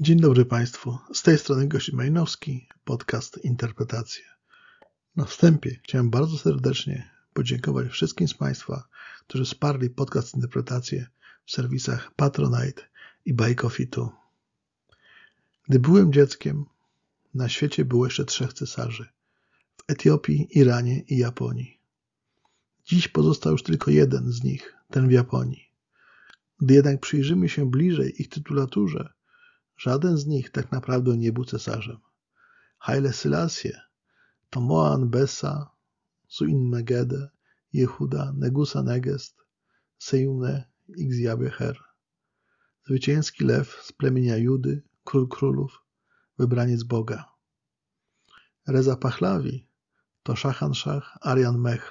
Dzień dobry Państwu. Z tej strony Gosi Majnowski, podcast Interpretacje. Na wstępie chciałem bardzo serdecznie podziękować wszystkim z Państwa, którzy wsparli podcast Interpretacje w serwisach Patronite i Bajkofitu. Gdy byłem dzieckiem, na świecie było jeszcze trzech cesarzy. W Etiopii, Iranie i Japonii. Dziś pozostał już tylko jeden z nich, ten w Japonii. Gdy jednak przyjrzymy się bliżej ich tytulaturze, Żaden z nich tak naprawdę nie był cesarzem. Haile Moan Besa, Suin Megede, Jehuda, Negusa Negest, i Her. Zwycięski lew z plemienia Judy, król królów, wybraniec Boga. Reza Pachlawi to Szahan Szach Arian Mehr,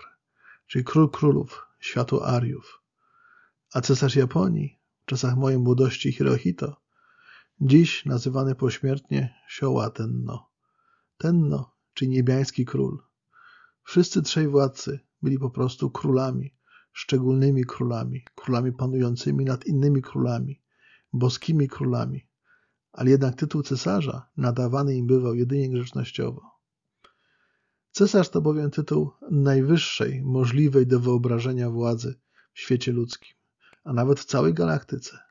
czyli król królów, światło Ariów. A cesarz Japonii w czasach mojej młodości Hirohito dziś nazywany pośmiertnie Sioła Tenno. Tenno, czyli niebiański król. Wszyscy trzej władcy byli po prostu królami, szczególnymi królami, królami panującymi nad innymi królami, boskimi królami, ale jednak tytuł cesarza nadawany im bywał jedynie grzecznościowo. Cesarz to bowiem tytuł najwyższej możliwej do wyobrażenia władzy w świecie ludzkim, a nawet w całej galaktyce.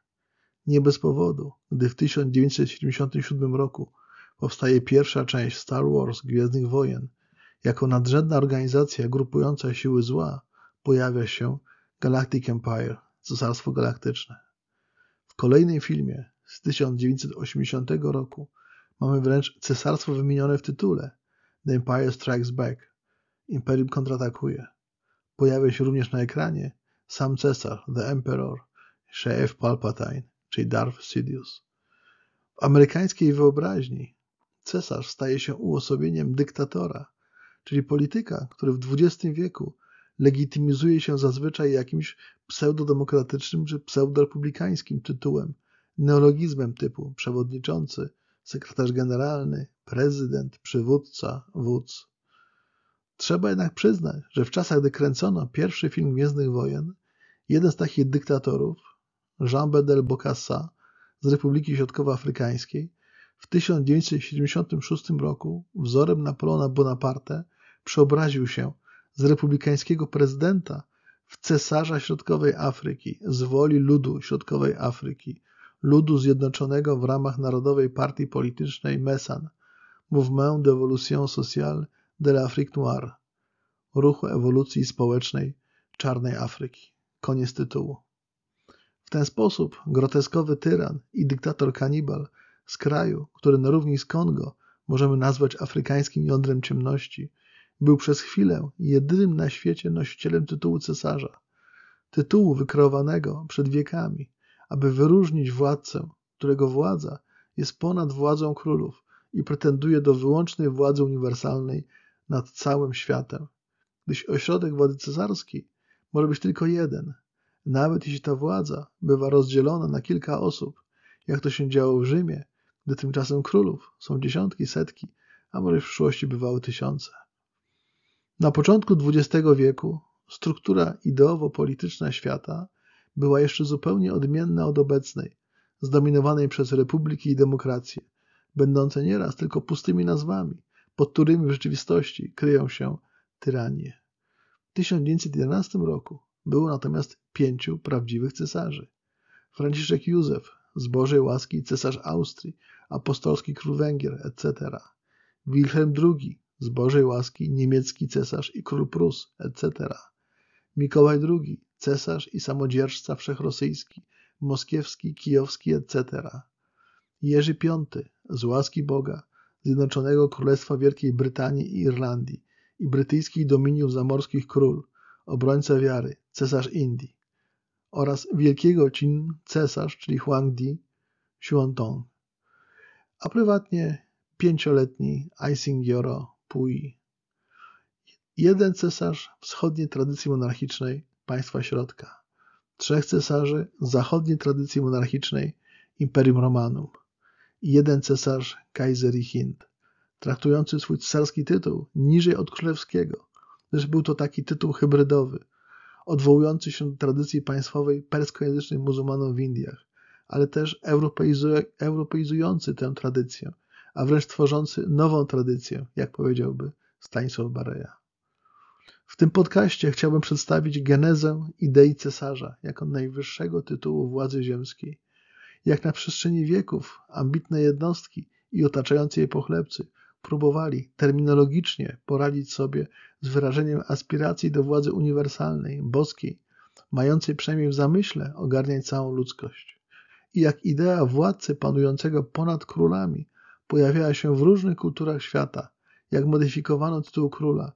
Nie bez powodu, gdy w 1977 roku powstaje pierwsza część Star Wars Gwiezdnych Wojen, jako nadrzędna organizacja grupująca siły zła pojawia się Galactic Empire, Cesarstwo Galaktyczne. W kolejnym filmie z 1980 roku mamy wręcz cesarstwo wymienione w tytule The Empire Strikes Back Imperium kontratakuje. Pojawia się również na ekranie sam cesarz, The Emperor, Sheev Palpatine czyli Darth Sidious. W amerykańskiej wyobraźni cesarz staje się uosobieniem dyktatora, czyli polityka, który w XX wieku legitymizuje się zazwyczaj jakimś pseudodemokratycznym czy pseudorepublikańskim tytułem, neologizmem typu przewodniczący, sekretarz generalny, prezydent, przywódca, wódz. Trzeba jednak przyznać, że w czasach, gdy kręcono pierwszy film Gwiezdnych Wojen, jeden z takich dyktatorów, Jambé del Bokassa z Republiki Środkowoafrykańskiej, w 1976 roku wzorem Napoleona Bonaparte przeobraził się z republikańskiego prezydenta w cesarza Środkowej Afryki, z woli ludu Środkowej Afryki, ludu zjednoczonego w ramach Narodowej Partii Politycznej MESAN, Mouvement d'Evolution Sociale de l'Afrique Noire, Ruchu Ewolucji Społecznej Czarnej Afryki. Koniec tytułu. W ten sposób groteskowy tyran i dyktator kanibal z kraju, który na równi z Kongo możemy nazwać afrykańskim jądrem ciemności, był przez chwilę jedynym na świecie nosicielem tytułu cesarza. Tytułu wykreowanego przed wiekami, aby wyróżnić władcę, którego władza jest ponad władzą królów i pretenduje do wyłącznej władzy uniwersalnej nad całym światem. gdyż ośrodek władzy cesarskiej może być tylko jeden, nawet jeśli ta władza bywa rozdzielona na kilka osób, jak to się działo w Rzymie, gdy tymczasem królów są dziesiątki, setki, a może w przyszłości bywały tysiące. Na początku XX wieku struktura ideowo-polityczna świata była jeszcze zupełnie odmienna od obecnej, zdominowanej przez republiki i demokracje, będące nieraz tylko pustymi nazwami, pod którymi w rzeczywistości kryją się tyranie. W 1911 roku było natomiast pięciu prawdziwych cesarzy. Franciszek Józef, z Bożej łaski cesarz Austrii, apostolski król Węgier, etc. Wilhelm II, z Bożej łaski niemiecki cesarz i król Prus, etc. Mikołaj II, cesarz i samodzierżca wszechrosyjski, moskiewski, kijowski, etc. Jerzy V, z łaski Boga, Zjednoczonego Królestwa Wielkiej Brytanii i Irlandii i brytyjskich dominiów zamorskich król, obrońca wiary, cesarz Indii oraz wielkiego Qin cesarz, czyli Huangdi Xuantong, a prywatnie pięcioletni Aisingioro Pui. Jeden cesarz wschodniej tradycji monarchicznej państwa środka, trzech cesarzy zachodniej tradycji monarchicznej Imperium Romanum i jeden cesarz Kaiseri Hind, traktujący swój cesarski tytuł niżej od królewskiego, gdyż był to taki tytuł hybrydowy – odwołujący się do tradycji państwowej perskojęzycznych muzułmanów w Indiach, ale też europeizujący tę tradycję, a wręcz tworzący nową tradycję, jak powiedziałby Stanisław Bareja. W tym podcaście chciałbym przedstawić genezę idei cesarza jako najwyższego tytułu władzy ziemskiej, jak na przestrzeni wieków ambitne jednostki i otaczające je pochlebcy próbowali terminologicznie poradzić sobie z wyrażeniem aspiracji do władzy uniwersalnej, boskiej, mającej przynajmniej w zamyśle ogarniać całą ludzkość. I jak idea władcy panującego ponad królami pojawiała się w różnych kulturach świata, jak modyfikowano tytuł króla,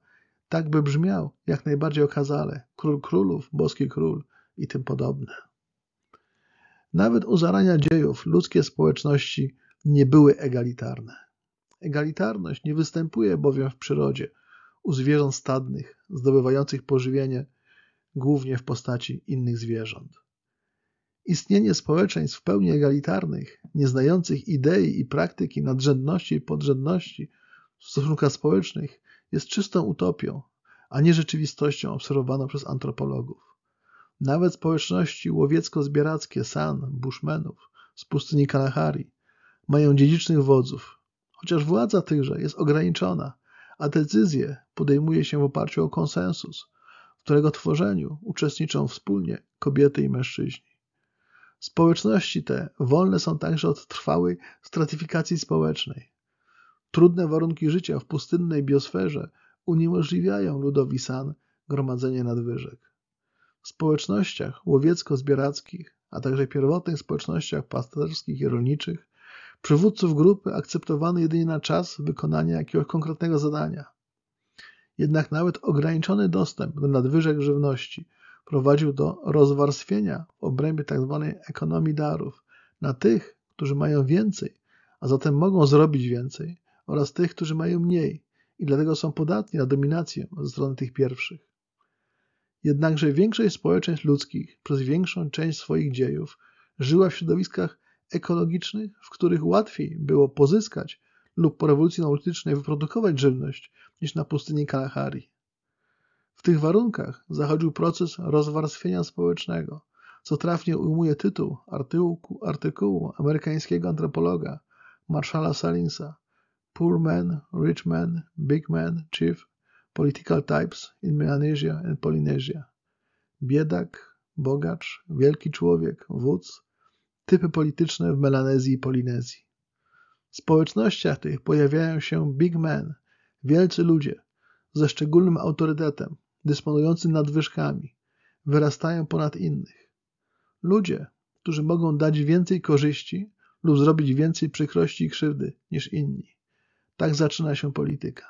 tak by brzmiał jak najbardziej okazale król królów, boski król i tym podobne. Nawet u zarania dziejów ludzkie społeczności nie były egalitarne. Egalitarność nie występuje bowiem w przyrodzie u zwierząt stadnych, zdobywających pożywienie głównie w postaci innych zwierząt. Istnienie społeczeństw w pełni egalitarnych, nieznających idei i praktyki nadrzędności i podrzędności w stosunkach społecznych jest czystą utopią, a nie rzeczywistością obserwowaną przez antropologów. Nawet społeczności łowiecko-zbierackie San, Bushmenów z pustyni Kalahari mają dziedzicznych wodzów, chociaż władza tychże jest ograniczona, a decyzje podejmuje się w oparciu o konsensus, w którego tworzeniu uczestniczą wspólnie kobiety i mężczyźni. Społeczności te wolne są także od trwałej stratyfikacji społecznej. Trudne warunki życia w pustynnej biosferze uniemożliwiają ludowi San gromadzenie nadwyżek. W społecznościach łowiecko-zbierackich, a także pierwotnych społecznościach pasterskich i rolniczych przywódców grupy akceptowany jedynie na czas wykonania jakiegoś konkretnego zadania. Jednak nawet ograniczony dostęp do nadwyżek żywności prowadził do rozwarstwienia w obrębie tzw. Tak ekonomii darów na tych, którzy mają więcej, a zatem mogą zrobić więcej, oraz tych, którzy mają mniej i dlatego są podatni na dominację ze strony tych pierwszych. Jednakże większość społeczeństw ludzkich przez większą część swoich dziejów żyła w środowiskach ekologicznych, w których łatwiej było pozyskać lub po rewolucji nautlitycznej wyprodukować żywność niż na pustyni Kalahari. W tych warunkach zachodził proces rozwarstwienia społecznego, co trafnie ujmuje tytuł artykułu, artykułu amerykańskiego antropologa Marshalla Salinsa Poor man, Rich man, Big man, Chief, Political Types in Melanesia and Polynesia. Biedak, bogacz, wielki człowiek, wódz, typy polityczne w Melanezji i Polinezji. W społecznościach tych pojawiają się big men, wielcy ludzie ze szczególnym autorytetem, dysponujący nadwyżkami, wyrastają ponad innych. Ludzie, którzy mogą dać więcej korzyści lub zrobić więcej przykrości i krzywdy niż inni. Tak zaczyna się polityka.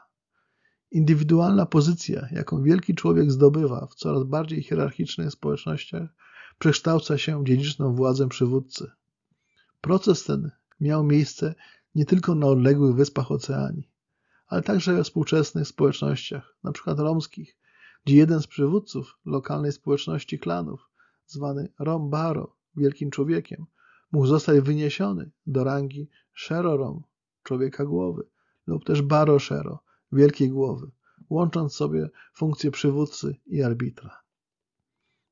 Indywidualna pozycja, jaką wielki człowiek zdobywa w coraz bardziej hierarchicznych społecznościach, przekształca się dziedziczną władzę przywódcy. Proces ten miał miejsce nie tylko na odległych wyspach Oceanii, ale także we współczesnych społecznościach, np. romskich, gdzie jeden z przywódców lokalnej społeczności klanów, zwany Rombaro, wielkim człowiekiem, mógł zostać wyniesiony do rangi Sherorom, człowieka głowy, lub też baro Baroshero, wielkiej głowy, łącząc sobie funkcje przywódcy i arbitra.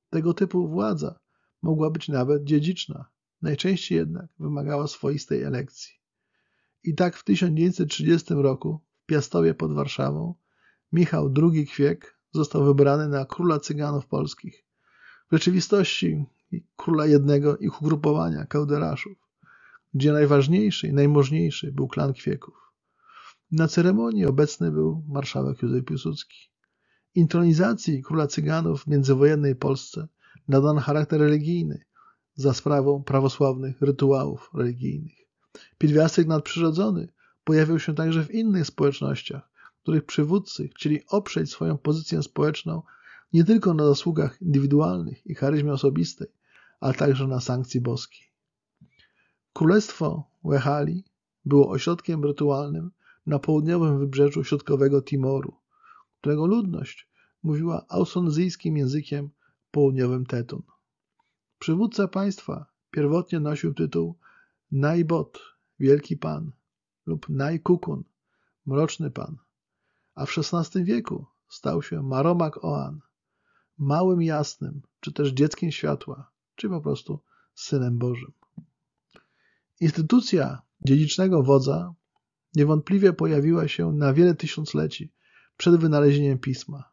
Tego typu władza mogła być nawet dziedziczna, najczęściej jednak wymagała swoistej elekcji. I tak w 1930 roku w Piastowie pod Warszawą Michał II Kwiek został wybrany na króla cyganów polskich. W rzeczywistości króla jednego ich ugrupowania, Kauderaszów, gdzie najważniejszy i najmożniejszy był klan Kwieków. Na ceremonii obecny był marszałek Józef Piłsudski. Intronizacji króla Cyganów w międzywojennej Polsce nadano charakter religijny za sprawą prawosławnych rytuałów religijnych. Pierwiastek nadprzyrodzony pojawiał się także w innych społecznościach, których przywódcy chcieli oprzeć swoją pozycję społeczną nie tylko na zasługach indywidualnych i charyzmie osobistej, ale także na sankcji boskiej. Królestwo Wehali było ośrodkiem rytualnym na południowym wybrzeżu środkowego Timoru, którego ludność mówiła ausonzyjskim językiem południowym Tetun. Przywódca państwa pierwotnie nosił tytuł Najbot, Wielki Pan lub Najkukun, Mroczny Pan, a w XVI wieku stał się Maromak Oan, małym jasnym, czy też dzieckiem światła, czy po prostu Synem Bożym. Instytucja dziedzicznego wodza niewątpliwie pojawiła się na wiele tysiącleci przed wynalezieniem pisma.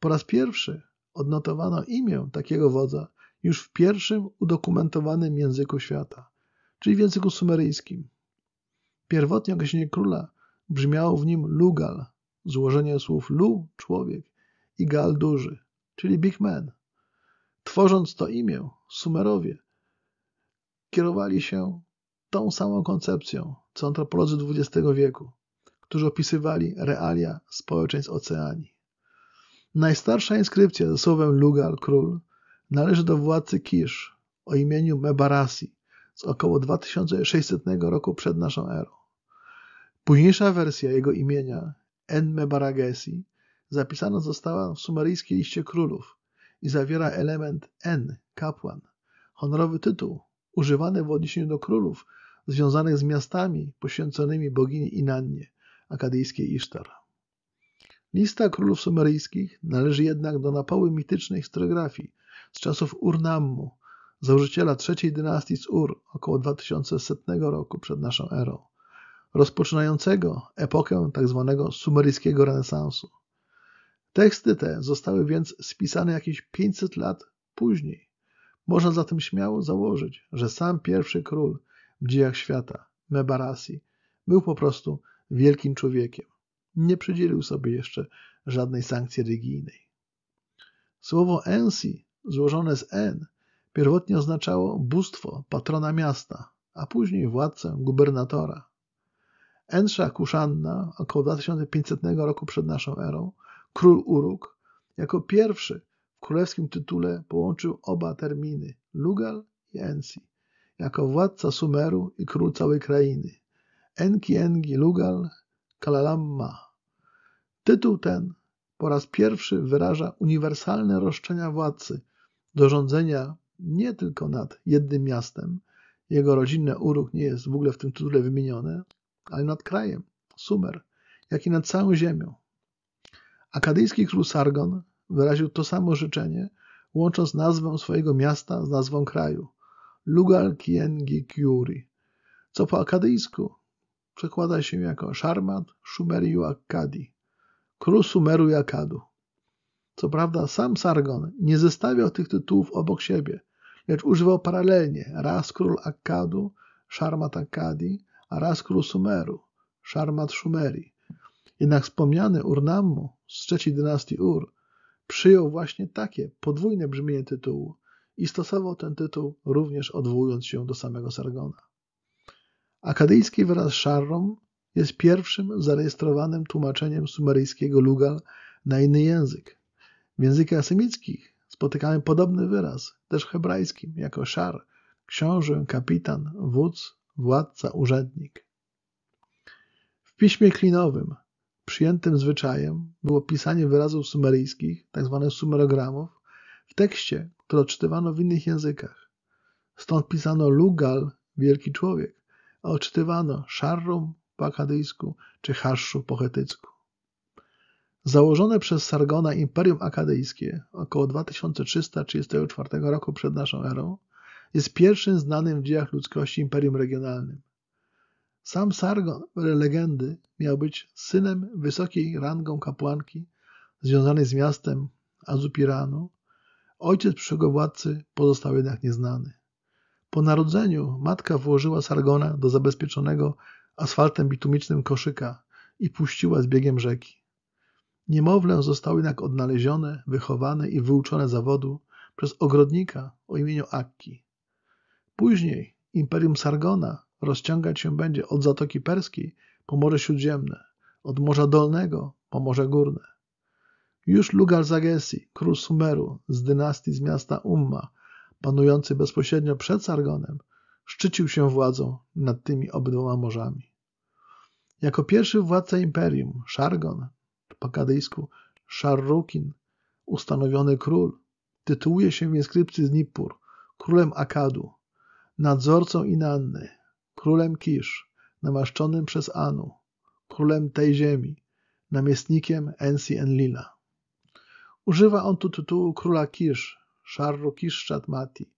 Po raz pierwszy odnotowano imię takiego wodza już w pierwszym udokumentowanym języku świata, czyli w języku sumeryjskim. Pierwotnie określenie króla brzmiało w nim lugal, złożenie słów lu – człowiek i gal – duży, czyli big man. Tworząc to imię, Sumerowie kierowali się tą samą koncepcją, co antropolodzy XX wieku którzy opisywali realia społeczeństw Oceanii. Najstarsza inskrypcja ze słowem Lugal król należy do władcy Kisz o imieniu Mebarasi z około 2600 roku przed naszą erą. Późniejsza wersja jego imienia Enmebaragesi zapisana została w sumeryjskiej liście królów i zawiera element En, kapłan, honorowy tytuł używany w odniesieniu do królów związanych z miastami poświęconymi bogini Inannie, akadyjskiej Isztar. Lista królów sumeryjskich należy jednak do napoły mitycznej historiografii z czasów Urnammu, założyciela trzeciej dynastii z Ur około 2100 roku przed naszą erą, rozpoczynającego epokę tzw. Tak sumeryjskiego renesansu. Teksty te zostały więc spisane jakieś 500 lat później. Można zatem śmiało założyć, że sam pierwszy król w dziejach świata, Mebarasi, był po prostu wielkim człowiekiem. Nie przydzielił sobie jeszcze żadnej sankcji religijnej. Słowo Ensi, złożone z En, pierwotnie oznaczało bóstwo, patrona miasta, a później władcę, gubernatora. Ensza Kuszanna, około 2500 roku przed naszą erą, król Uruk, jako pierwszy w królewskim tytule połączył oba terminy, Lugal i Ensi, jako władca Sumeru i król całej krainy, Enki Engi Lugal Kalalamma. Tytuł ten po raz pierwszy wyraża uniwersalne roszczenia władcy do rządzenia nie tylko nad jednym miastem, jego rodzinny uruk nie jest w ogóle w tym tytule wymienione, ale nad krajem, Sumer, jak i nad całą ziemią. Akadyjski król Sargon wyraził to samo życzenie, łącząc nazwę swojego miasta z nazwą kraju – Lugal Kiengi Kiuri, co po akadyjsku przekłada się jako Szarmat Szumeriu Akkadi, król Sumeru i Akkadu. Co prawda sam Sargon nie zestawiał tych tytułów obok siebie, lecz używał paralelnie raz król Akkadu, Szarmat Akkadi, a raz król Sumeru, Szarmat Szumeri. Jednak wspomniany Urnammu z trzeciej dynastii Ur przyjął właśnie takie podwójne brzmienie tytułu i stosował ten tytuł również odwołując się do samego Sargona. Akadyjski wyraz szarrom jest pierwszym zarejestrowanym tłumaczeniem sumeryjskiego lugal na inny język. W językach semickich spotykamy podobny wyraz, też hebrajskim, jako szar, książę, kapitan, wódz, władca, urzędnik. W piśmie klinowym przyjętym zwyczajem było pisanie wyrazów sumeryjskich, tzw. Tak sumerogramów, w tekście, który odczytywano w innych językach. Stąd pisano lugal, wielki człowiek, odczytywano Szarrum po akadyjsku czy haszu po chetycku. Założone przez Sargona Imperium Akadyjskie około 2334 roku przed naszą erą jest pierwszym znanym w dziejach ludzkości imperium regionalnym. Sam Sargon, legendy, miał być synem wysokiej rangą kapłanki związanej z miastem Azupiranu. Ojciec przyszłego władcy pozostał jednak nieznany. Po narodzeniu matka włożyła Sargona do zabezpieczonego asfaltem bitumicznym koszyka i puściła z biegiem rzeki. Niemowlę zostało jednak odnalezione, wychowane i wyuczone zawodu przez ogrodnika o imieniu Akki. Później Imperium Sargona rozciągać się będzie od Zatoki Perskiej po Morze Śródziemne, od Morza Dolnego po Morze Górne. Już Lugal Zagesi, król Sumeru z dynastii z miasta Umma, panujący bezpośrednio przed Sargonem, szczycił się władzą nad tymi obydwoma morzami. Jako pierwszy władca imperium, Sargon, po kadyjsku Szarrukin, ustanowiony król, tytułuje się w inskrypcji z Nippur królem Akadu, nadzorcą Inanny, królem Kisz, namaszczonym przez Anu, królem tej ziemi, namiestnikiem Ensi Enlila. Używa on tu tytułu króla Kisz Szarrukiszczat Mati,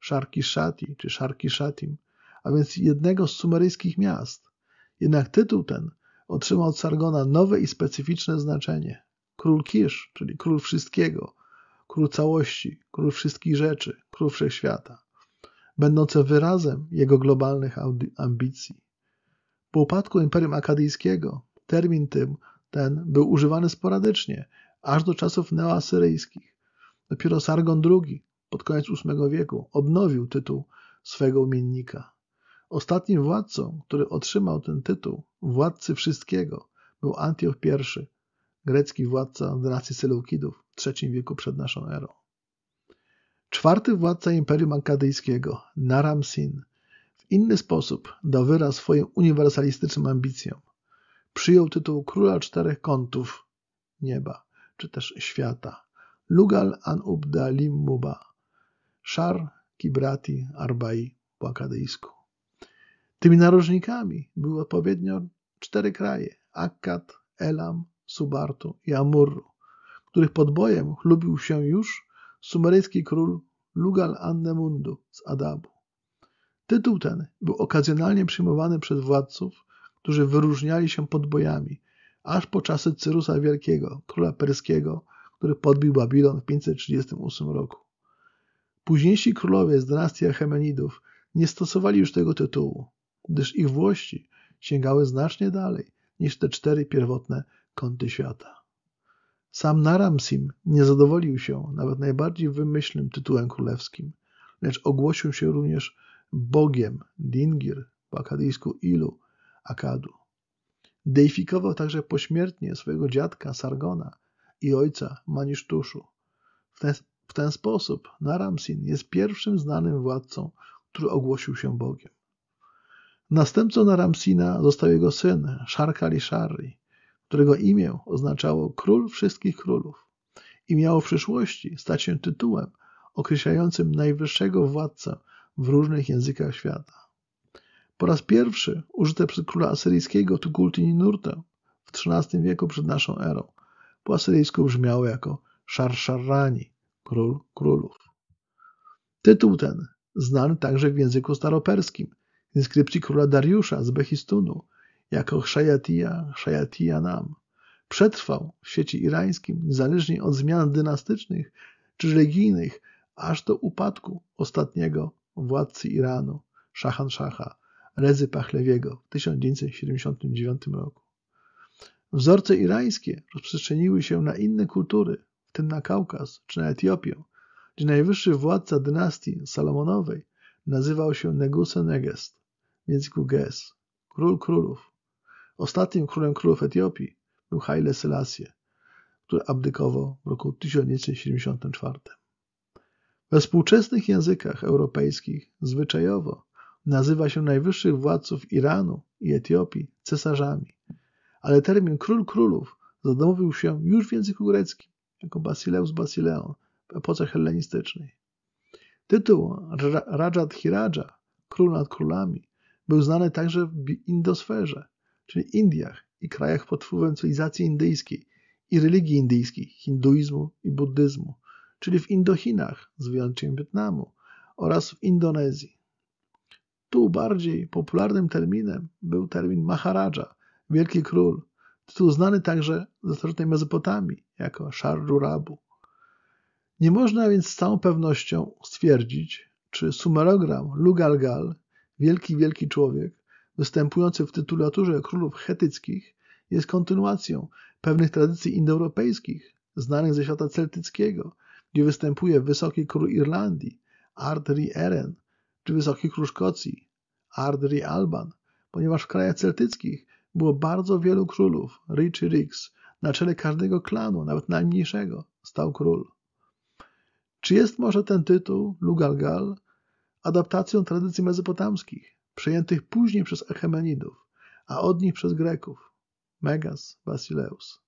Szarkiszati czy Szarkiszatim, a więc jednego z sumeryjskich miast. Jednak tytuł ten otrzymał od Sargona nowe i specyficzne znaczenie. Król Kisz, czyli król wszystkiego, król całości, król wszystkich rzeczy, król wszechświata, będące wyrazem jego globalnych ambicji. Po upadku Imperium Akadyjskiego termin tym ten był używany sporadycznie, aż do czasów neoasyryjskich. Dopiero Sargon II pod koniec VIII wieku odnowił tytuł swego umiennika. Ostatnim władcą, który otrzymał ten tytuł, władcy wszystkiego, był Antioch I, grecki władca dynastii Seleukidów w III wieku przed naszą erą. Czwarty władca Imperium Akkadyjskiego, Naram-Sin, w inny sposób dał wyraz swoim uniwersalistycznym ambicjom. Przyjął tytuł króla czterech kątów nieba, czy też świata lugal an ubdalim muba, szar kibrati arbai po akadyjsku. Tymi narożnikami były odpowiednio cztery kraje, Akkad, Elam, Subartu i Amurru, których podbojem chlubił się już sumeryjski król Lugal Annemundu z Adabu. Tytuł ten był okazjonalnie przyjmowany przez władców, którzy wyróżniali się podbojami, aż po czasy Cyrusa Wielkiego, króla perskiego, który podbił Babilon w 538 roku. Późniejsi królowie z dynastii Achemenidów nie stosowali już tego tytułu, gdyż ich włości sięgały znacznie dalej niż te cztery pierwotne kąty świata. Sam Naramsim nie zadowolił się nawet najbardziej wymyślnym tytułem królewskim, lecz ogłosił się również bogiem Dingir po akadyjsku Ilu, Akadu. Deifikował także pośmiertnie swojego dziadka Sargona, i ojca Manisztuszu. W ten, w ten sposób Naramsin jest pierwszym znanym władcą, który ogłosił się Bogiem. Następcą Naramsina został jego syn Szarkali-Szarri, którego imię oznaczało król wszystkich królów i miało w przyszłości stać się tytułem określającym najwyższego władcę w różnych językach świata. Po raz pierwszy użyte przez króla asyryjskiego tukulti ninurta w XIII wieku przed naszą erą po asyryjsku brzmiało jako Szarszarrani, król królów. Tytuł ten, znany także w języku staroperskim, w inskrypcji króla Dariusza z Behistunu, jako Chszajatia, Chszajatia Nam, przetrwał w świecie irańskim, niezależnie od zmian dynastycznych czy religijnych, aż do upadku ostatniego władcy Iranu, Szahan Szacha, Rezy Pachlewiego w 1979 roku. Wzorce irańskie rozprzestrzeniły się na inne kultury, w tym na Kaukaz czy na Etiopię, gdzie najwyższy władca dynastii Salomonowej nazywał się Neguse Negest, w języku Ges, król królów. Ostatnim królem królów Etiopii był Haile Selassie, który abdykował w roku 1974. We współczesnych językach europejskich zwyczajowo nazywa się najwyższych władców Iranu i Etiopii cesarzami – ale termin król królów zadomowił się już w języku greckim jako Basileus Basileon w epoce hellenistycznej. Tytuł Rajat Hiraja, król nad królami, był znany także w Indosferze, czyli Indiach i krajach pod wpływem cywilizacji indyjskiej i religii indyjskiej, hinduizmu i buddyzmu, czyli w Indochinach z wyjątkiem Wietnamu oraz w Indonezji. Tu bardziej popularnym terminem był termin Maharaja, wielki król, tytuł znany także ze starożytnej Mezopotamii jako Shar-Rurabu. Nie można więc z całą pewnością stwierdzić, czy sumerogram Lugalgal, wielki, wielki człowiek, występujący w tytulaturze królów chetyckich, jest kontynuacją pewnych tradycji indoeuropejskich, znanych ze świata celtyckiego, gdzie występuje wysoki król Irlandii, Ardri Eren, czy wysoki król Szkocji, Ardri Alban, ponieważ w krajach celtyckich było bardzo wielu królów, Rich Rix. Na czele każdego klanu, nawet najmniejszego, stał król. Czy jest może ten tytuł, Lugalgal, adaptacją tradycji mezopotamskich, przejętych później przez Echemenidów, a od nich przez Greków, Megas, Basileus?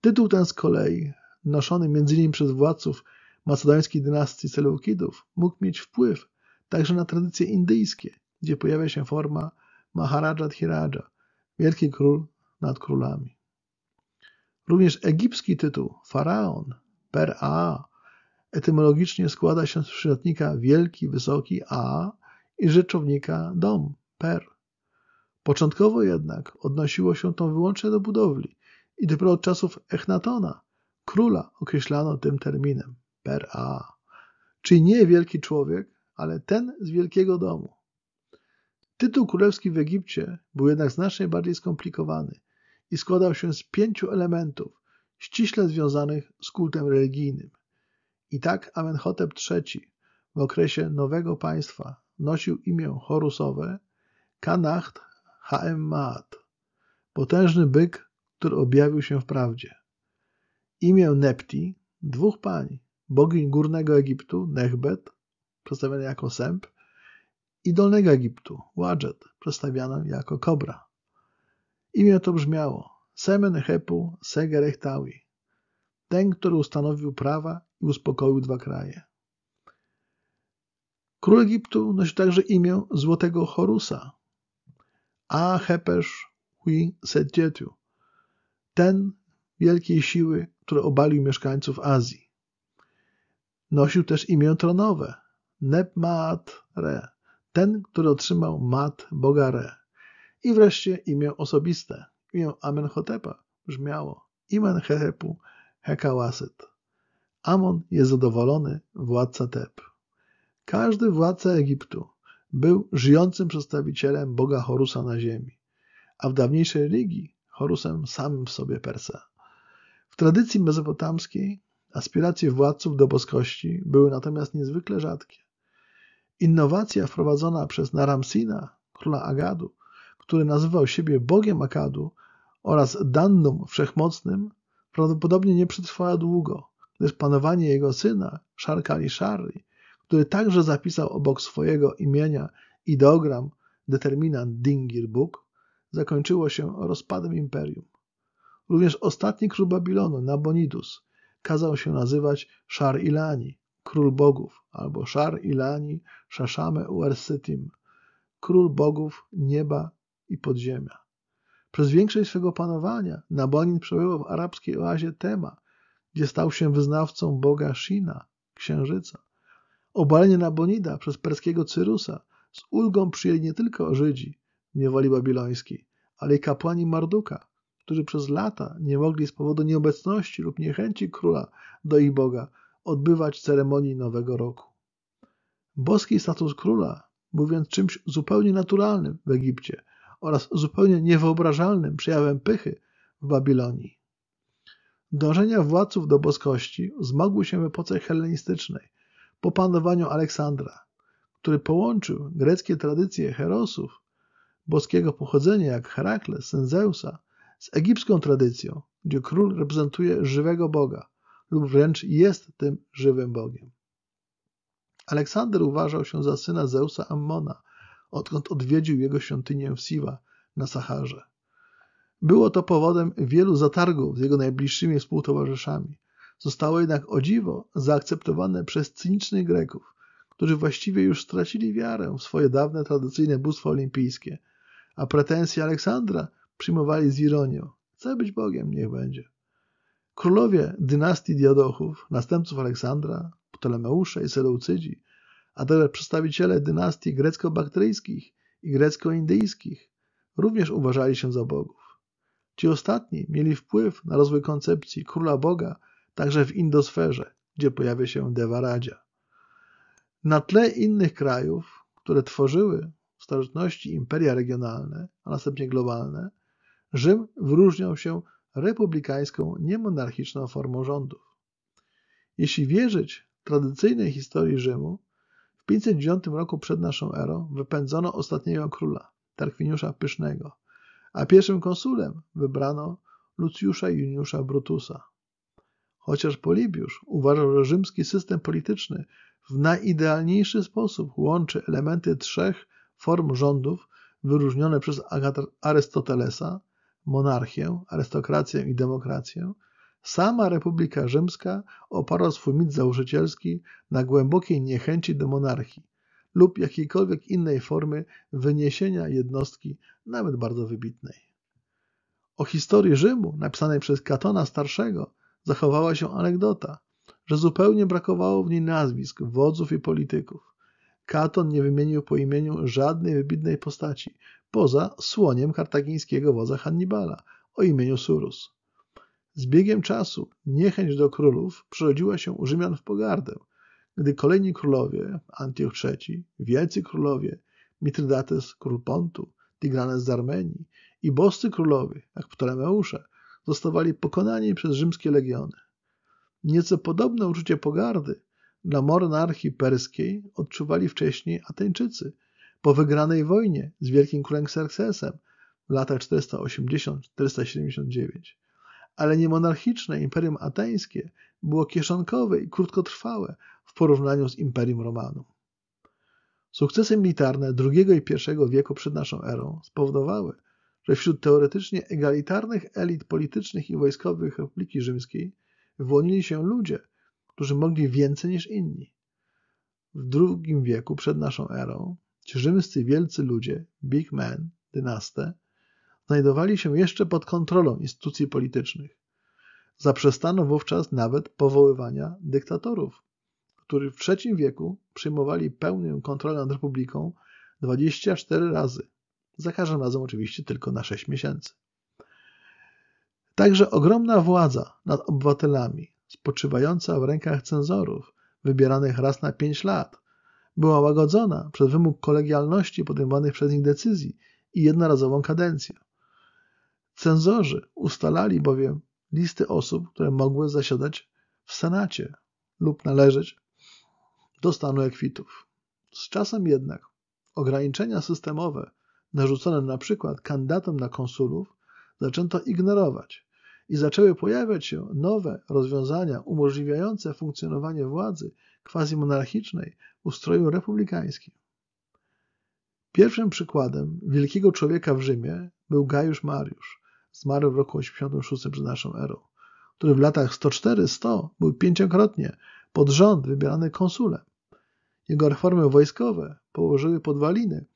Tytuł ten z kolei, noszony m.in. przez władców macedońskiej dynastii Seleukidów, mógł mieć wpływ także na tradycje indyjskie, gdzie pojawia się forma Maharaja Dhiraja, wielki król nad królami. Również egipski tytuł faraon, per a, etymologicznie składa się z przyrodnika wielki, wysoki a i rzeczownika dom, per. Początkowo jednak odnosiło się to wyłącznie do budowli i dopiero od czasów Echnatona, króla, określano tym terminem, per a, czyli nie wielki człowiek, ale ten z wielkiego domu. Tytuł królewski w Egipcie był jednak znacznie bardziej skomplikowany i składał się z pięciu elementów ściśle związanych z kultem religijnym. I tak Amenhotep III w okresie nowego państwa nosił imię horusowe Kanacht Haemmaat, potężny byk, który objawił się w prawdzie. Imię Nepti, dwóch pań, bogiń górnego Egiptu, Nechbet, przedstawiony jako Semp, i Dolnego Egiptu, Ładżet, przedstawiano jako Kobra. Imię to brzmiało Semen Hepu Segerechtawi, ten, który ustanowił prawa i uspokoił dwa kraje. Król Egiptu nosi także imię Złotego Horusa, a Hepesz Hui Sedgetiu, ten wielkiej siły, który obalił mieszkańców Azji. Nosił też imię tronowe Nebmaat Re, ten, który otrzymał Mat Bogare. I wreszcie imię osobiste. Imię Amenhotepa brzmiało Imenhehepu Hekałaset. Amon jest zadowolony, władca Teb. Każdy władca Egiptu był żyjącym przedstawicielem boga Horusa na ziemi, a w dawniejszej religii Horusem samym w sobie Persa. W tradycji mezopotamskiej aspiracje władców do boskości były natomiast niezwykle rzadkie. Innowacja wprowadzona przez Naramsina, króla Agadu, który nazywał siebie Bogiem Akadu oraz Dannum Wszechmocnym, prawdopodobnie nie przetrwała długo, gdyż panowanie jego syna, Szarkali Szarli, który także zapisał obok swojego imienia ideogram determinant Dingir Bóg, zakończyło się rozpadem imperium. Również ostatni król Babilonu, Nabonidus, kazał się nazywać Szar Ilani, król bogów, albo Szar Ilani Szaszame Uersytim, król bogów nieba i podziemia. Przez większość swego panowania Nabonin przebywał w arabskiej oazie Tema, gdzie stał się wyznawcą boga Shina, księżyca. Obalenie Nabonida przez perskiego Cyrusa z ulgą przyjęli nie tylko Żydzi w niewoli babilońskiej, ale i kapłani Marduka, którzy przez lata nie mogli z powodu nieobecności lub niechęci króla do ich Boga odbywać ceremonii Nowego Roku. Boski status króla był więc czymś zupełnie naturalnym w Egipcie oraz zupełnie niewyobrażalnym przejawem pychy w Babilonii. Dążenia władców do boskości wzmogły się w epoce hellenistycznej po panowaniu Aleksandra, który połączył greckie tradycje herosów, boskiego pochodzenia jak Herakles, Zeusa, z egipską tradycją, gdzie król reprezentuje żywego Boga, lub wręcz jest tym żywym Bogiem. Aleksander uważał się za syna Zeusa Ammona, odkąd odwiedził jego świątynię w Siwa na Saharze. Było to powodem wielu zatargów z jego najbliższymi współtowarzyszami. Zostało jednak o dziwo zaakceptowane przez cynicznych Greków, którzy właściwie już stracili wiarę w swoje dawne tradycyjne bóstwa olimpijskie, a pretensje Aleksandra przyjmowali z ironią. Chce być Bogiem, niech będzie. Królowie dynastii Diadochów, następców Aleksandra, Ptolemeusza i Seleucydzi, a także przedstawiciele dynastii grecko-bakteryjskich i grecko-indyjskich, również uważali się za bogów. Ci ostatni mieli wpływ na rozwój koncepcji króla Boga także w Indosferze, gdzie pojawia się Deva Na tle innych krajów, które tworzyły w starożytności imperia regionalne, a następnie globalne, Rzym wyróżniał się republikańską, niemonarchiczną formą rządów. Jeśli wierzyć tradycyjnej historii Rzymu, w 509 roku przed naszą erą wypędzono ostatniego króla, Tarkwiniusza Pysznego, a pierwszym konsulem wybrano Luciusza Juniusza Brutusa. Chociaż Polibiusz uważał, że rzymski system polityczny w najidealniejszy sposób łączy elementy trzech form rządów wyróżnione przez Arystotelesa – monarchię, arystokrację i demokrację, sama Republika Rzymska oparła swój mit założycielski na głębokiej niechęci do monarchii lub jakiejkolwiek innej formy wyniesienia jednostki, nawet bardzo wybitnej. O historii Rzymu, napisanej przez Katona Starszego, zachowała się anegdota, że zupełnie brakowało w niej nazwisk, wodzów i polityków. Katon nie wymienił po imieniu żadnej wybitnej postaci, poza słoniem kartagińskiego wodza Hannibala o imieniu Surus. Z biegiem czasu niechęć do królów przerodziła się u Rzymian w pogardę, gdy kolejni królowie, Antioch III, wielcy królowie, Mitrydates król Pontu, Tigranes z Armenii i boscy królowie, jak Ptolemeusze, zostawali pokonani przez rzymskie legiony. Nieco podobne uczucie pogardy dla monarchii perskiej odczuwali wcześniej Ateńczycy, po wygranej wojnie z wielkim królem Xerxesem w latach 480-479 ale niemonarchiczne Imperium Ateńskie było kieszonkowe i krótkotrwałe w porównaniu z Imperium Romanum. Sukcesy militarne II i I wieku przed naszą erą spowodowały, że wśród teoretycznie egalitarnych elit politycznych i wojskowych Republiki Rzymskiej wyłonili się ludzie, którzy mogli więcej niż inni. W II wieku przed naszą erą rzymscy wielcy ludzie, big men, dynastę, znajdowali się jeszcze pod kontrolą instytucji politycznych. Zaprzestano wówczas nawet powoływania dyktatorów, którzy w III wieku przyjmowali pełną kontrolę nad republiką 24 razy. Za każdym razem oczywiście tylko na 6 miesięcy. Także ogromna władza nad obywatelami, spoczywająca w rękach cenzorów, wybieranych raz na 5 lat, była łagodzona przez wymóg kolegialności podejmowanych przez nich decyzji i jednorazową kadencję. Cenzorzy ustalali bowiem listy osób, które mogły zasiadać w Senacie lub należeć do stanu ekwitów. Z czasem jednak ograniczenia systemowe narzucone na przykład kandydatom na konsulów zaczęto ignorować i zaczęły pojawiać się nowe rozwiązania umożliwiające funkcjonowanie władzy quasi-monarchicznej ustroju republikańskim. Pierwszym przykładem wielkiego człowieka w Rzymie był Gajusz Mariusz, zmarł w roku 86 przed naszą erą, który w latach 104-100 był pięciokrotnie pod rząd wybierany konsulem. Jego reformy wojskowe położyły podwaliny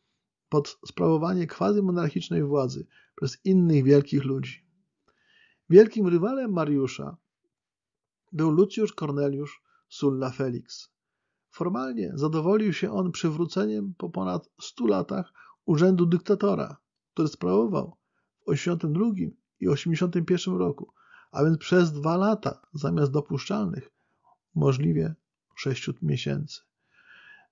pod sprawowanie quasi-monarchicznej władzy przez innych wielkich ludzi. Wielkim rywalem Mariusza był Lucius Cornelius Sulla Felix. Formalnie zadowolił się on przywróceniem po ponad 100 latach urzędu dyktatora, który sprawował w 82 i 81 roku, a więc przez dwa lata zamiast dopuszczalnych, możliwie 6 miesięcy.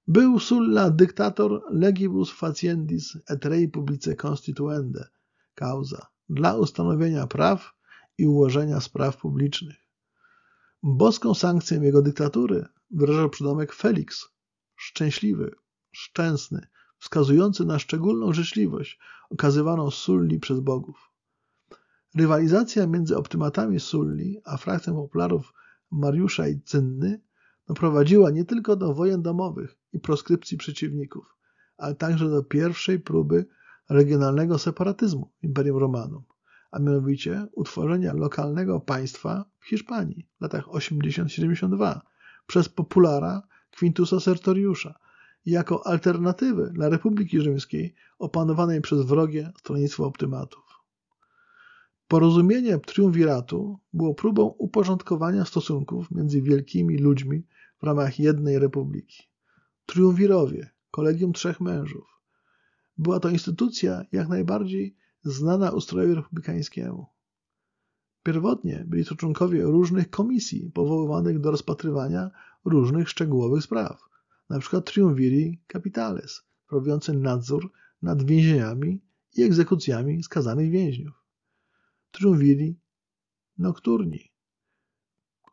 Był Sulla dyktator legibus faciendis et rei publice constituende, causa, dla ustanowienia praw i ułożenia spraw publicznych. Boską sankcję jego dyktatury wyrażał przydomek Felix, szczęśliwy, szczęsny, wskazujący na szczególną życzliwość okazywaną Sulli przez bogów. Rywalizacja między optymatami Sulli a frakcją popularów Mariusza i Cynny doprowadziła nie tylko do wojen domowych i proskrypcji przeciwników, ale także do pierwszej próby regionalnego separatyzmu Imperium Romanum a mianowicie utworzenia lokalnego państwa w Hiszpanii w latach 80-72 przez populara Quintusa Sertoriusza jako alternatywy dla Republiki Rzymskiej opanowanej przez wrogie stronnictwo optymatów. Porozumienie triumviratu było próbą uporządkowania stosunków między wielkimi ludźmi w ramach jednej republiki. Triumvirowie, kolegium trzech mężów. Była to instytucja jak najbardziej znana ustrojowi republikańskiemu. Pierwotnie byli to członkowie różnych komisji powoływanych do rozpatrywania różnych szczegółowych spraw, np. triumviri capitales, prowadzący nadzór nad więzieniami i egzekucjami skazanych więźniów. Triumviri nocturni,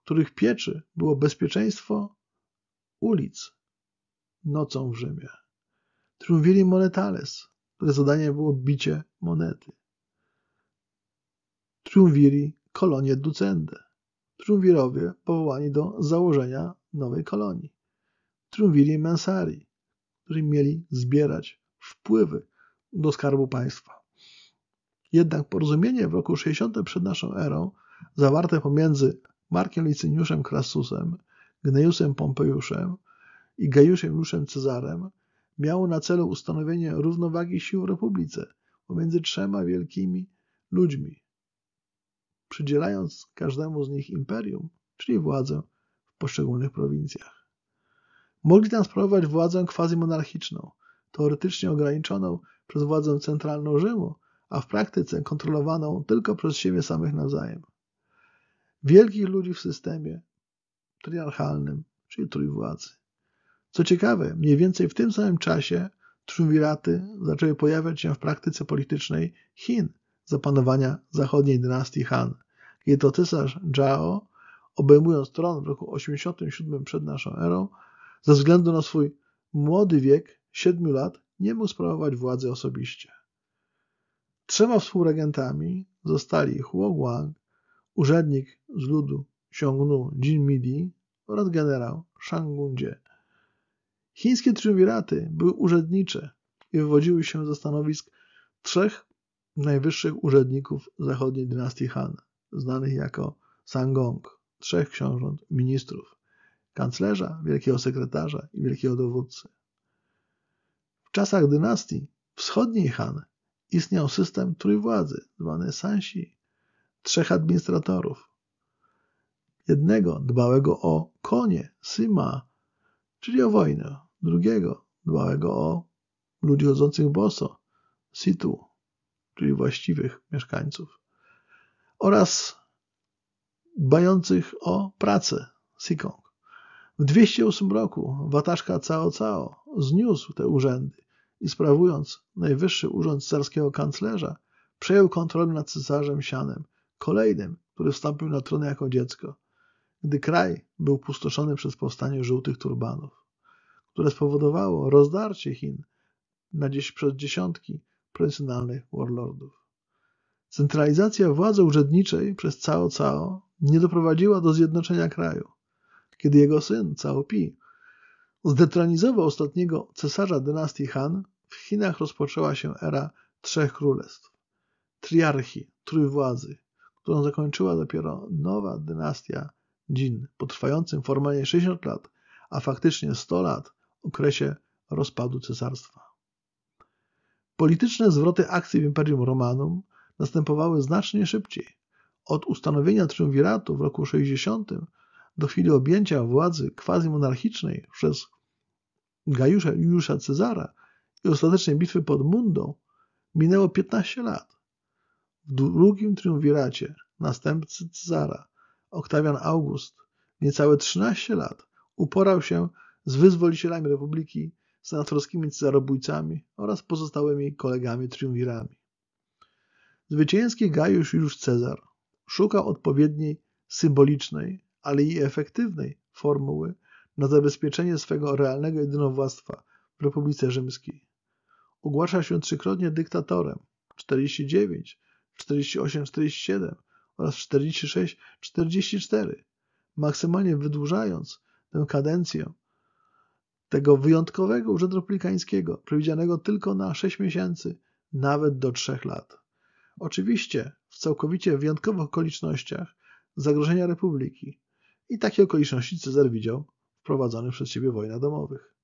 których pieczy było bezpieczeństwo ulic nocą w Rzymie. Triumviri monetales, które zadanie było bicie monety. Triumviri kolonie ducende. Triumvirowie powołani do założenia nowej kolonii. Triumviri mensari, którzy mieli zbierać wpływy do skarbu państwa. Jednak porozumienie w roku 60 przed naszą erą, zawarte pomiędzy Markiem Licyniuszem Crassusem, Gnejusem Pompejuszem i Gajuszem Luszem Cezarem, miało na celu ustanowienie równowagi sił w republice, pomiędzy trzema wielkimi ludźmi, przydzielając każdemu z nich imperium, czyli władzę w poszczególnych prowincjach. Mogli tam sprawować władzę quasi-monarchiczną, teoretycznie ograniczoną przez władzę centralną Rzymu, a w praktyce kontrolowaną tylko przez siebie samych nawzajem. Wielkich ludzi w systemie triarchalnym, czyli trójwładzy. Co ciekawe, mniej więcej w tym samym czasie triumviraty zaczęły pojawiać się w praktyce politycznej Chin za panowania zachodniej dynastii Han, kiedy to cesarz Zhao, obejmując tron w roku 87 przed naszą erą, ze względu na swój młody wiek, 7 lat, nie mógł sprawować władzy osobiście. Trzema współregentami zostali Huo Guang, urzędnik z ludu Xiongnu Jin Midi oraz generał Shang Gundzie, Chińskie triumviraty były urzędnicze i wywodziły się ze stanowisk trzech najwyższych urzędników zachodniej dynastii Han, znanych jako Sangong, trzech książąt, ministrów, kanclerza, wielkiego sekretarza i wielkiego dowódcy. W czasach dynastii wschodniej Han istniał system trójwładzy, zwany Sansi, trzech administratorów. Jednego dbałego o konie, Sima, czyli o wojnę. Drugiego, dbałego o ludzi chodzących boso, situ, czyli właściwych mieszkańców. Oraz dbających o pracę, sikong. W 208 roku Wataszka Cao Cao zniósł te urzędy i sprawując najwyższy urząd carskiego kanclerza, przejął kontrolę nad cesarzem Sianem, kolejnym, który wstąpił na tron jako dziecko gdy kraj był pustoszony przez powstanie żółtych turbanów, które spowodowało rozdarcie Chin na dziś przez dziesiątki profesjonalnych warlordów. Centralizacja władzy urzędniczej przez Cao Cao nie doprowadziła do zjednoczenia kraju. Kiedy jego syn Cao Pi zdetronizował ostatniego cesarza dynastii Han, w Chinach rozpoczęła się era trzech królestw, triarchii, trójwładzy, którą zakończyła dopiero nowa dynastia Dzin, po trwającym formalnie 60 lat, a faktycznie 100 lat okresie rozpadu cesarstwa. Polityczne zwroty akcji w Imperium Romanum następowały znacznie szybciej. Od ustanowienia triumviratu w roku 60 do chwili objęcia władzy quasi-monarchicznej przez Gajusza Juliusza Cezara i ostatecznej bitwy pod Mundą minęło 15 lat. W drugim triumviracie następcy Cezara Oktawian August, niecałe 13 lat, uporał się z wyzwolicielami republiki, senatorskimi cezarobójcami oraz pozostałymi kolegami triumvirami. Zwycięski Gajusz Juliusz Cezar szukał odpowiedniej, symbolicznej, ale i efektywnej formuły na zabezpieczenie swego realnego jedynowładztwa w Republice Rzymskiej. Ogłasza się trzykrotnie dyktatorem 49, 48, 47 oraz 46-44, maksymalnie wydłużając tę kadencję tego wyjątkowego urzędu republikańskiego, przewidzianego tylko na 6 miesięcy, nawet do 3 lat. Oczywiście w całkowicie wyjątkowych okolicznościach zagrożenia republiki i takie okoliczności Cezar widział wprowadzonych przez siebie wojna domowych.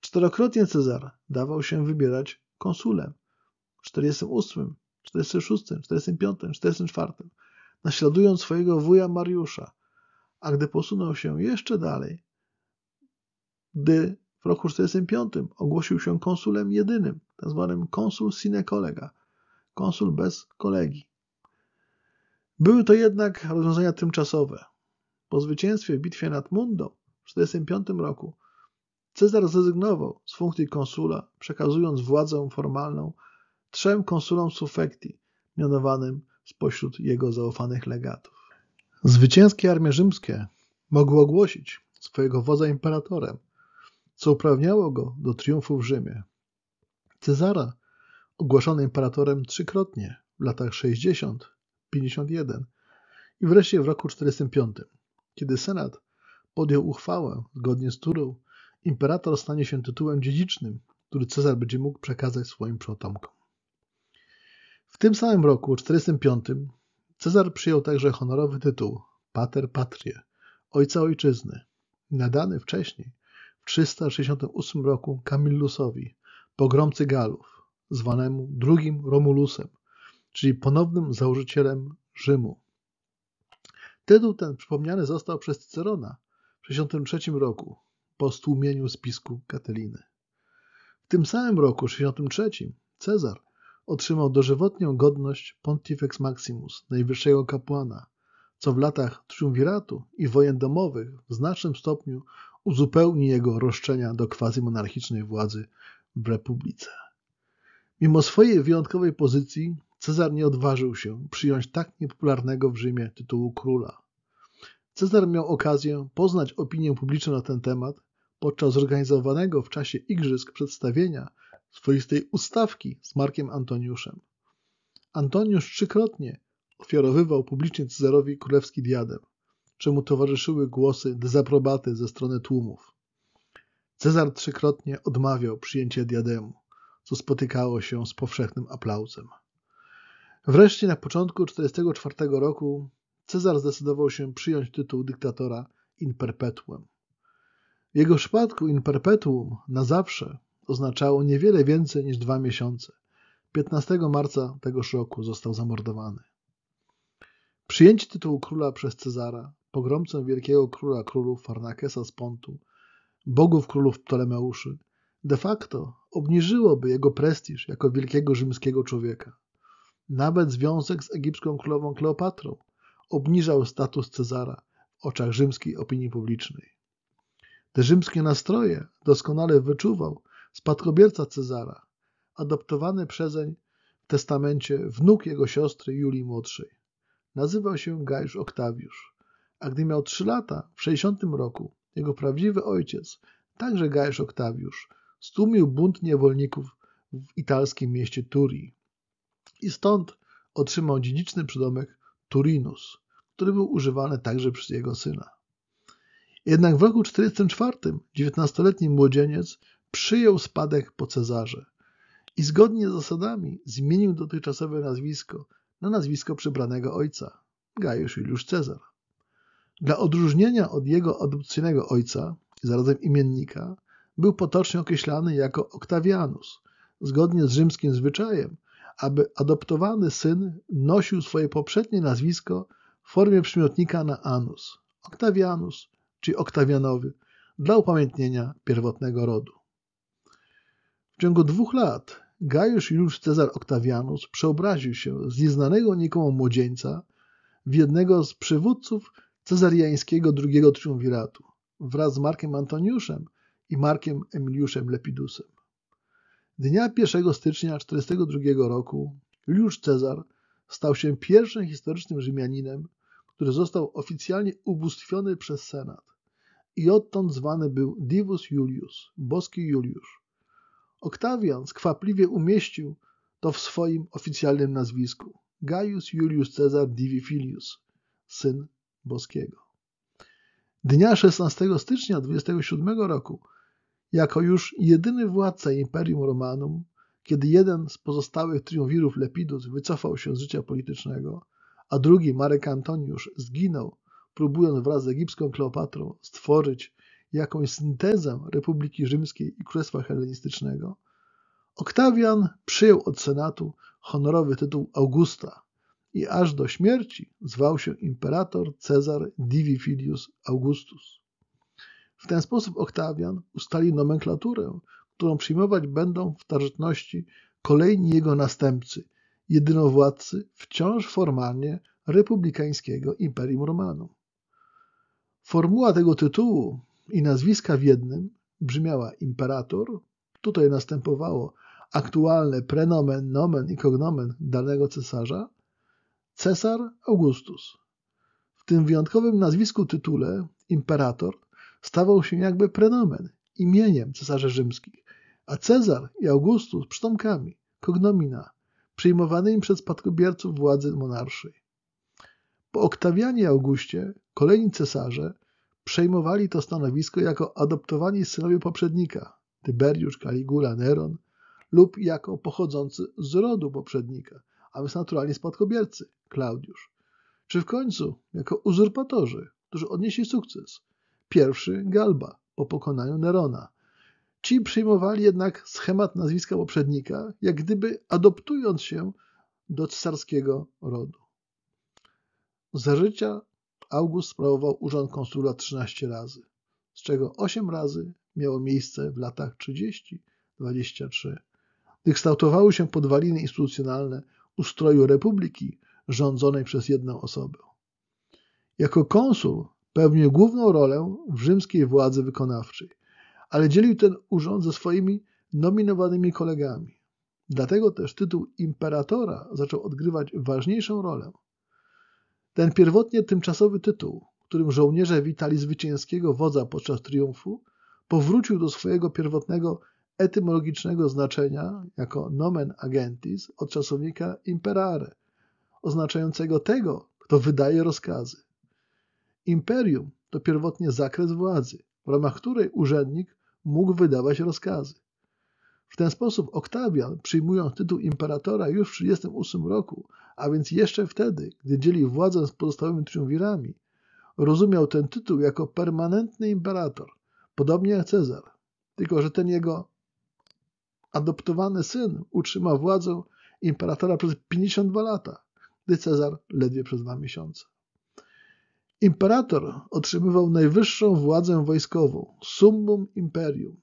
Czterokrotnie Cezar dawał się wybierać konsulem w 48, 46, 45, 44 naśladując swojego wuja Mariusza. A gdy posunął się jeszcze dalej, gdy w roku 45 ogłosił się konsulem jedynym, tzw. Tak konsul sine kolega, konsul bez kolegi. Były to jednak rozwiązania tymczasowe. Po zwycięstwie w bitwie nad Mundo w 1945 roku Cezar zrezygnował z funkcji konsula, przekazując władzę formalną trzem konsulom suffecti, mianowanym spośród jego zaufanych legatów. Zwycięskie armie rzymskie mogły ogłosić swojego wodza imperatorem, co uprawniało go do triumfu w Rzymie. Cezara ogłaszano imperatorem trzykrotnie w latach 60, 51 i wreszcie w roku 45, kiedy Senat podjął uchwałę, zgodnie z którą imperator stanie się tytułem dziedzicznym, który Cezar będzie mógł przekazać swoim przypotomkom. W tym samym roku, 45, Cezar przyjął także honorowy tytuł Pater Patrie, Ojca Ojczyzny, nadany wcześniej, w 368 roku Camillusowi, pogromcy Galów, zwanemu drugim Romulusem, czyli ponownym założycielem Rzymu. Tytuł ten przypomniany został przez Cycerona w 63 roku po stłumieniu spisku Kateliny. W tym samym roku, 63, Cezar otrzymał dożywotnią godność Pontifex Maximus, najwyższego kapłana, co w latach triumviratu i wojen domowych w znacznym stopniu uzupełni jego roszczenia do quasi-monarchicznej władzy w republice. Mimo swojej wyjątkowej pozycji Cezar nie odważył się przyjąć tak niepopularnego w Rzymie tytułu króla. Cezar miał okazję poznać opinię publiczną na ten temat podczas zorganizowanego w czasie igrzysk przedstawienia swoistej ustawki z Markiem Antoniuszem. Antoniusz trzykrotnie ofiarowywał publicznie Cezarowi królewski diadem, czemu towarzyszyły głosy dezaprobaty ze strony tłumów. Cezar trzykrotnie odmawiał przyjęcia diademu, co spotykało się z powszechnym aplauzem. Wreszcie na początku 1944 roku Cezar zdecydował się przyjąć tytuł dyktatora in perpetuum. W jego przypadku in perpetuum na zawsze oznaczało niewiele więcej niż dwa miesiące. 15 marca tegoż roku został zamordowany. Przyjęcie tytułu króla przez Cezara, pogromcę wielkiego króla królów Farnakesa z Pontu, bogów królów Ptolemeuszy, de facto obniżyłoby jego prestiż jako wielkiego rzymskiego człowieka. Nawet związek z egipską królową Kleopatrą obniżał status Cezara w oczach rzymskiej opinii publicznej. Te rzymskie nastroje doskonale wyczuwał spadkobierca Cezara, adoptowany przezeń w testamencie wnuk jego siostry Julii Młodszej. Nazywał się Gajusz Oktawiusz, a gdy miał trzy lata, w 60 roku, jego prawdziwy ojciec, także Gajusz Oktawiusz, stłumił bunt niewolników w italskim mieście Turii. I stąd otrzymał dziedziczny przydomek Turinus, który był używany także przez jego syna. Jednak w roku 44 19-letni młodzieniec przyjął spadek po Cezarze i zgodnie z zasadami zmienił dotychczasowe nazwisko na nazwisko przybranego ojca Gajusz Juliusz Cezar. Dla odróżnienia od jego adopcyjnego ojca, zarazem imiennika, był potocznie określany jako Oktawianus. Zgodnie z rzymskim zwyczajem, aby adoptowany syn nosił swoje poprzednie nazwisko w formie przymiotnika na anus, Oktawianus, czyli Oktawianowy, dla upamiętnienia pierwotnego rodu. W ciągu dwóch lat Gajusz Juliusz Cezar Oktawianus przeobraził się z nieznanego nikomu młodzieńca w jednego z przywódców cezariańskiego drugiego triumviratu wraz z Markiem Antoniuszem i Markiem Emiliuszem Lepidusem. Dnia 1 stycznia 1942 roku Juliusz Cezar stał się pierwszym historycznym Rzymianinem, który został oficjalnie ubóstwiony przez Senat i odtąd zwany był Divus Julius, boski Juliusz. Oktawian skwapliwie umieścił to w swoim oficjalnym nazwisku Gaius Julius Cezar Divi Filius, syn boskiego. Dnia 16 stycznia 27 roku, jako już jedyny władca Imperium Romanum, kiedy jeden z pozostałych triumvirów Lepidus wycofał się z życia politycznego, a drugi Marek Antoniusz zginął, próbując wraz z egipską Kleopatrą stworzyć jakąś syntezę Republiki Rzymskiej i Królestwa Helenistycznego, Oktawian przyjął od Senatu honorowy tytuł Augusta i aż do śmierci zwał się imperator Cezar Divi Filius Augustus. W ten sposób Oktawian ustalił nomenklaturę, którą przyjmować będą w starożytności kolejni jego następcy, jedynowładcy wciąż formalnie republikańskiego Imperium Romanum. Formuła tego tytułu i nazwiska w jednym brzmiała imperator, tutaj następowało aktualne prenomen, nomen i cognomen danego cesarza, cesar Augustus. W tym wyjątkowym nazwisku tytule imperator stawał się jakby prenomen, imieniem cesarzy rzymskich, a Cezar i Augustus przytomkami, cognomina, przyjmowanymi przez spadkobierców władzy monarszej. Po Oktawianie i Augustie kolejni cesarze przejmowali to stanowisko jako adoptowani synowie poprzednika Tyberiusz, Kaligula, Neron lub jako pochodzący z rodu poprzednika, a więc naturalnie spadkobiercy Klaudiusz, czy w końcu jako uzurpatorzy, którzy odnieśli sukces. Pierwszy Galba po pokonaniu Nerona. Ci przyjmowali jednak schemat nazwiska poprzednika, jak gdyby adoptując się do cesarskiego rodu. Za życia August sprawował urząd konsula 13 razy, z czego 8 razy miało miejsce w latach 30-23, gdy kształtowały się podwaliny instytucjonalne ustroju republiki rządzonej przez jedną osobę. Jako konsul pełnił główną rolę w rzymskiej władzy wykonawczej, ale dzielił ten urząd ze swoimi nominowanymi kolegami. Dlatego też tytuł imperatora zaczął odgrywać ważniejszą rolę – ten pierwotnie tymczasowy tytuł, którym żołnierze witali zwycięskiego wodza podczas triumfu, powrócił do swojego pierwotnego etymologicznego znaczenia jako nomen agentis od czasownika imperare, oznaczającego tego, kto wydaje rozkazy. Imperium to pierwotnie zakres władzy, w ramach której urzędnik mógł wydawać rozkazy. W ten sposób Oktawian, przyjmując tytuł imperatora już w 1938 roku, a więc jeszcze wtedy, gdy dzielił władzę z pozostałymi triumvirami, rozumiał ten tytuł jako permanentny imperator, podobnie jak Cezar, tylko że ten jego adoptowany syn utrzyma władzę imperatora przez 52 lata, gdy Cezar ledwie przez dwa miesiące. Imperator otrzymywał najwyższą władzę wojskową, summum imperium,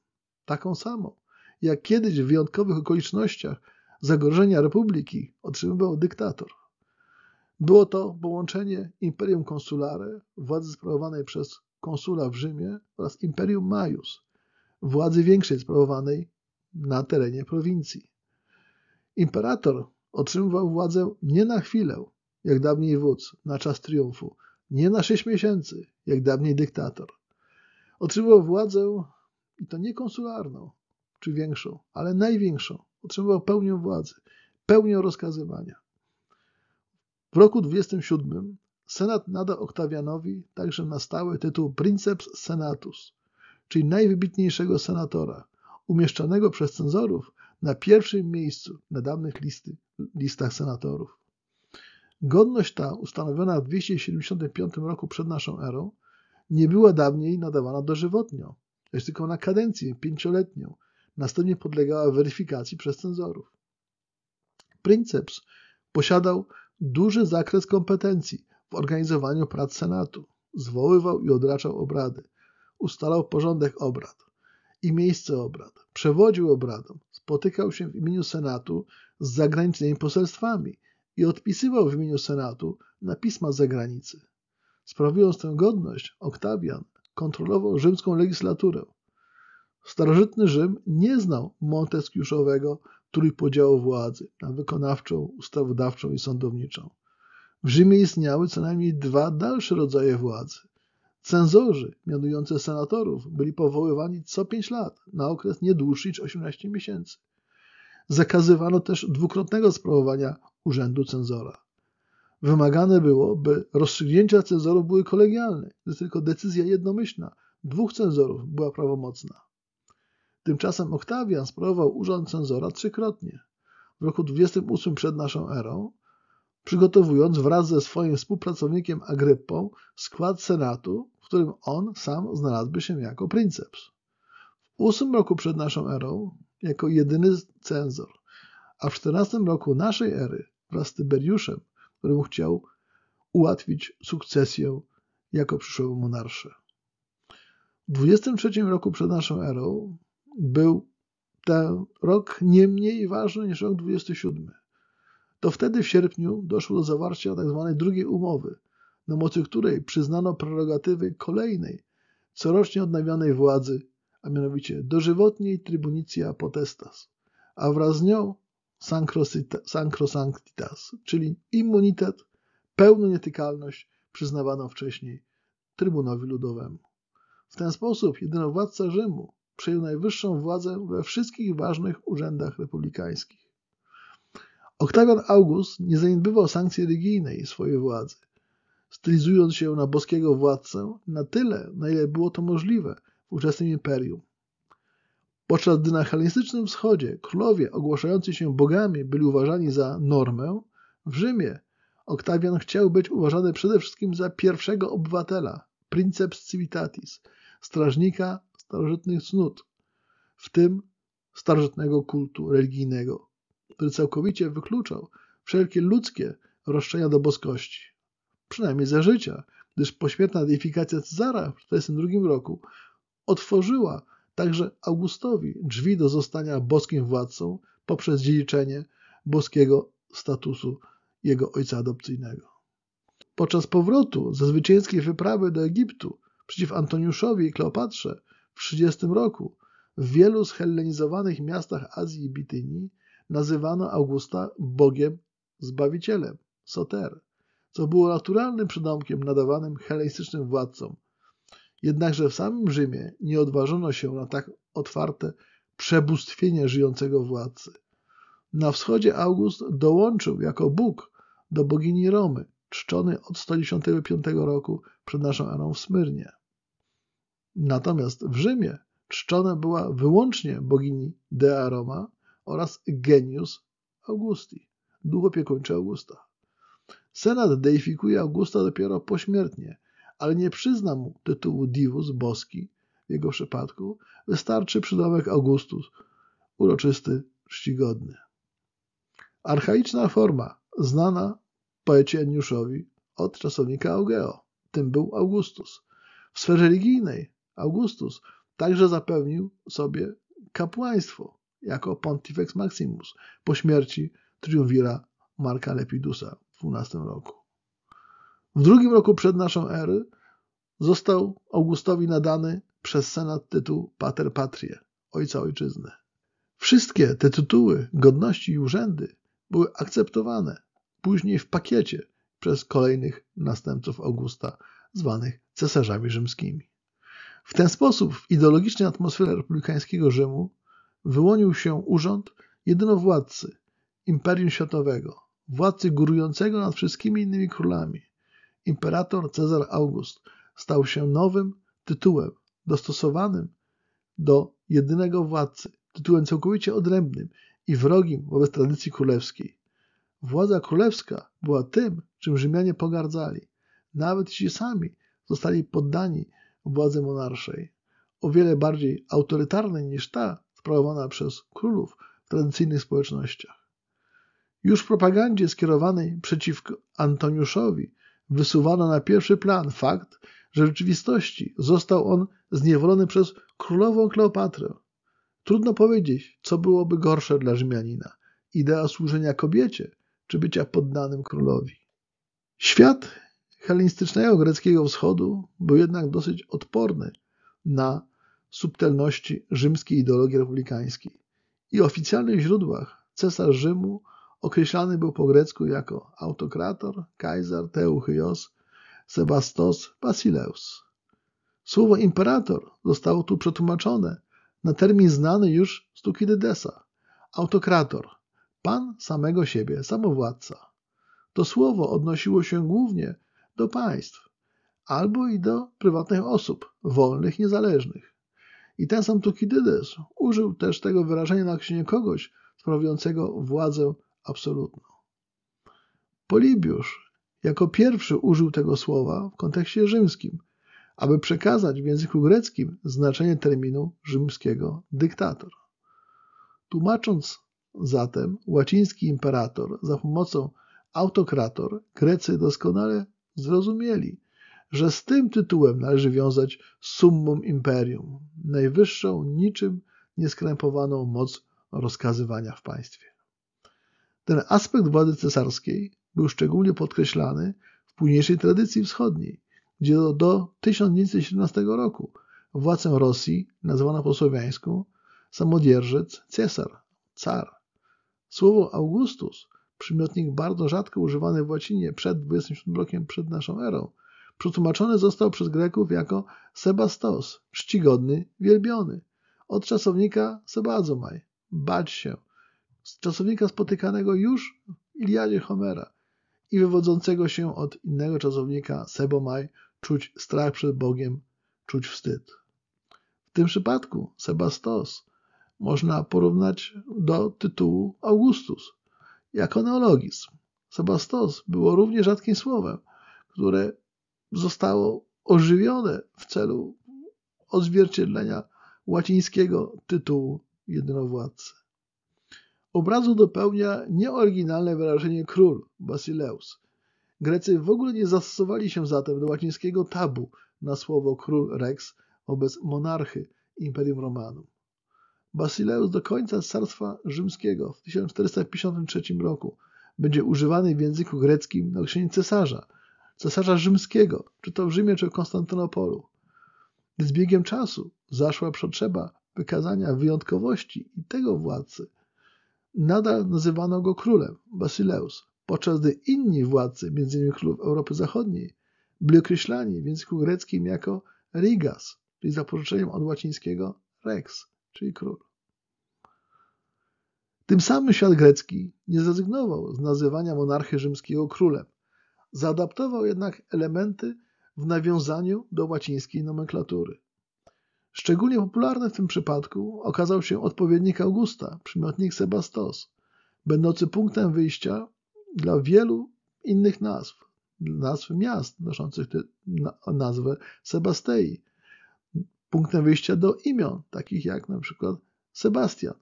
taką samą, jak kiedyś w wyjątkowych okolicznościach zagrożenia republiki otrzymywał dyktator. Było to połączenie imperium konsulare, władzy sprawowanej przez konsula w Rzymie oraz imperium Majus, władzy większej sprawowanej na terenie prowincji. Imperator otrzymywał władzę nie na chwilę, jak dawniej wódz, na czas triumfu, nie na sześć miesięcy, jak dawniej dyktator. Otrzymywał władzę, i to nie konsularną, czy większą, ale największą, otrzymywał pełnią władzy, pełnią rozkazywania. W roku 27 Senat nada Oktawianowi także na stałe tytuł Princeps Senatus, czyli najwybitniejszego senatora, umieszczanego przez cenzorów na pierwszym miejscu na dawnych listy, listach senatorów. Godność ta, ustanowiona w 275 roku przed naszą erą, nie była dawniej nadawana dożywotnio, lecz tylko na kadencję pięcioletnią, następnie podlegała weryfikacji przez cenzorów. Princeps posiadał duży zakres kompetencji w organizowaniu prac Senatu. Zwoływał i odraczał obrady, ustalał porządek obrad i miejsce obrad, przewodził obradom, spotykał się w imieniu Senatu z zagranicznymi poselstwami i odpisywał w imieniu Senatu na pisma z zagranicy. Sprawując tę godność, Oktawian kontrolował rzymską legislaturę, Starożytny Rzym nie znał monteskiuszowego trójpodziału władzy na wykonawczą, ustawodawczą i sądowniczą. W Rzymie istniały co najmniej dwa dalsze rodzaje władzy. Cenzorzy mianujący senatorów byli powoływani co pięć lat na okres nie dłuższy niż 18 miesięcy. Zakazywano też dwukrotnego sprawowania urzędu cenzora. Wymagane było, by rozstrzygnięcia cenzorów były kolegialne, gdy tylko decyzja jednomyślna dwóch cenzorów była prawomocna. Tymczasem Oktawian sprawował urząd cenzora trzykrotnie. W roku 28 przed naszą erą, przygotowując wraz ze swoim współpracownikiem Agrypą skład senatu, w którym on sam znalazłby się jako princeps. W 8 roku przed naszą erą, jako jedyny cenzor, a w 14 roku naszej ery, wraz z Tyberiuszem, któremu chciał ułatwić sukcesję jako przyszłego monarsze. W 23 roku przed naszą erą był ten rok nie mniej ważny niż rok 27. To wtedy w sierpniu doszło do zawarcia tzw. Tak drugiej umowy, na mocy której przyznano prerogatywy kolejnej, corocznie odnawianej władzy, a mianowicie dożywotniej tribunicja potestas, a wraz z nią sancrosanctitas, czyli immunitet, pełną nietykalność przyznawaną wcześniej Trybunowi Ludowemu. W ten sposób jedynowładca Rzymu przejął najwyższą władzę we wszystkich ważnych urzędach republikańskich. Oktawian August nie zaniedbywał sankcji religijnej swojej władzy, stylizując się na boskiego władcę na tyle, na ile było to możliwe w ówczesnym imperium. Podczas gdy na hellenistycznym wschodzie królowie ogłaszający się bogami byli uważani za normę, w Rzymie Oktawian chciał być uważany przede wszystkim za pierwszego obywatela, princeps civitatis, strażnika starożytnych cnót, w tym starożytnego kultu religijnego, który całkowicie wykluczał wszelkie ludzkie roszczenia do boskości, przynajmniej za życia, gdyż pośmiertna deifikacja Cezara w 1942 roku otworzyła także Augustowi drzwi do zostania boskim władcą poprzez dziedziczenie boskiego statusu jego ojca adopcyjnego. Podczas powrotu ze zwycięskiej wyprawy do Egiptu przeciw Antoniuszowi i Kleopatrze w 30 roku. W wielu schellenizowanych miastach Azji i Bitynii nazywano Augusta Bogiem Zbawicielem, Soter, co było naturalnym przydomkiem nadawanym hellenistycznym władcom. Jednakże w samym Rzymie nie odważono się na tak otwarte przebóstwienie żyjącego władcy. Na wschodzie August dołączył jako Bóg do bogini Romy, czczony od 155 roku przed naszą erą w Smyrnie. Natomiast w Rzymie czczona była wyłącznie bogini Dea Roma oraz genius Augusti, duch opiekuńczy Augusta. Senat deifikuje Augusta dopiero pośmiertnie, ale nie przyzna mu tytułu divus boski. W jego przypadku wystarczy przydomek Augustus, uroczysty, czcigodny. Archaiczna forma znana poecie Enniuszowi od czasownika Augeo, tym był Augustus. W sferze religijnej Augustus także zapewnił sobie kapłaństwo jako Pontifex Maximus po śmierci triumvira Marka Lepidusa w XII roku. W drugim roku przed naszą erą został Augustowi nadany przez Senat tytuł Pater Patrie, Ojca Ojczyzny. Wszystkie te tytuły, godności i urzędy były akceptowane później w pakiecie przez kolejnych następców Augusta, zwanych cesarzami rzymskimi. W ten sposób w ideologicznej atmosferze republikańskiego Rzymu wyłonił się urząd jedynowładcy Imperium Światowego, władcy górującego nad wszystkimi innymi królami. Imperator Cezar August stał się nowym tytułem dostosowanym do jedynego władcy, tytułem całkowicie odrębnym i wrogim wobec tradycji królewskiej. Władza królewska była tym, czym Rzymianie pogardzali. Nawet ci sami zostali poddani władzy monarszej, o wiele bardziej autorytarnej niż ta sprawowana przez królów w tradycyjnych społecznościach. Już w propagandzie skierowanej przeciwko Antoniuszowi wysuwano na pierwszy plan fakt, że w rzeczywistości został on zniewolony przez królową Kleopatrę. Trudno powiedzieć, co byłoby gorsze dla Rzymianina – idea służenia kobiecie czy bycia poddanym królowi. Świat helenistycznego greckiego wschodu był jednak dosyć odporny na subtelności rzymskiej ideologii republikańskiej. I w oficjalnych źródłach cesarz Rzymu określany był po grecku jako autokrator, kaiser teuchyos, sebastos, basileus. Słowo imperator zostało tu przetłumaczone na termin znany już z Tukidydesa. Autokrator, pan samego siebie, samowładca. To słowo odnosiło się głównie do państw albo i do prywatnych osób, wolnych, niezależnych. I ten sam Tukidydes użył też tego wyrażenia na księgę kogoś sprawującego władzę absolutną. Polibiusz jako pierwszy użył tego słowa w kontekście rzymskim, aby przekazać w języku greckim znaczenie terminu rzymskiego dyktator. Tłumacząc zatem łaciński imperator za pomocą autokrator, Grecy doskonale zrozumieli, że z tym tytułem należy wiązać summum imperium, najwyższą, niczym nieskrępowaną moc rozkazywania w państwie. Ten aspekt władzy cesarskiej był szczególnie podkreślany w późniejszej tradycji wschodniej, gdzie do, do 1917 roku władzę Rosji nazwana po słowiańsku samodzierżec cesar, car. Słowo Augustus przymiotnik bardzo rzadko używany w łacinie przed 27 rokiem przed naszą erą, przetłumaczony został przez Greków jako sebastos, czcigodny, wielbiony, od czasownika sebazomaj, bać się, z czasownika spotykanego już w Iliadzie Homera i wywodzącego się od innego czasownika sebomaj, czuć strach przed Bogiem, czuć wstyd. W tym przypadku sebastos można porównać do tytułu Augustus, jako neologizm. Sebastos było równie rzadkim słowem, które zostało ożywione w celu odzwierciedlenia łacińskiego tytułu jedynowładcy. Obrazu dopełnia nieoryginalne wyrażenie król, basileus. Grecy w ogóle nie zastosowali się zatem do łacińskiego tabu na słowo król rex wobec monarchy imperium romanum. Basileus do końca Carstwa Rzymskiego w 1453 roku będzie używany w języku greckim na określenie cesarza, cesarza rzymskiego, czy to w Rzymie, czy w Konstantynopolu. Z biegiem czasu zaszła potrzeba wykazania wyjątkowości i tego władcy. Nadal nazywano go królem, Basileus, podczas gdy inni władcy, m.in. królów Europy Zachodniej, byli określani w języku greckim jako rigas, czyli zapożyczeniem od łacińskiego rex czyli król. Tym samym świat grecki nie zrezygnował z nazywania monarchy rzymskiego królem. Zaadaptował jednak elementy w nawiązaniu do łacińskiej nomenklatury. Szczególnie popularny w tym przypadku okazał się odpowiednik Augusta, przymiotnik Sebastos, będący punktem wyjścia dla wielu innych nazw, nazw miast noszących nazwę Sebastei, punktem wyjścia do imion, takich jak na przykład Sebastian.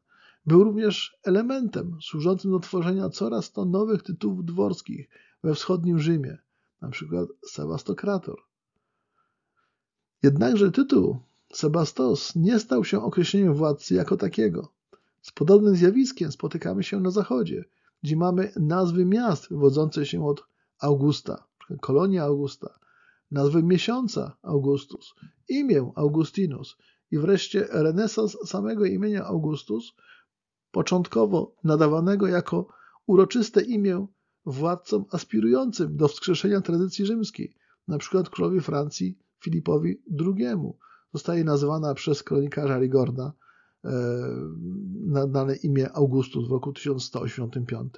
Był również elementem służącym do tworzenia coraz to nowych tytułów dworskich we wschodnim Rzymie, na przykład Sebastokrator. Jednakże tytuł Sebastos nie stał się określeniem władcy jako takiego. Z podobnym zjawiskiem spotykamy się na zachodzie, gdzie mamy nazwy miast wywodzące się od Augusta, kolonia Augusta, nazwy miesiąca Augustus, imię Augustinus i wreszcie renesans samego imienia Augustus, początkowo nadawanego jako uroczyste imię władcom aspirującym do wskrzeszenia tradycji rzymskiej, np. królowi Francji Filipowi II. Zostaje nazwana przez kronikarza Rigorda e, nadane imię Augustus w roku 1185.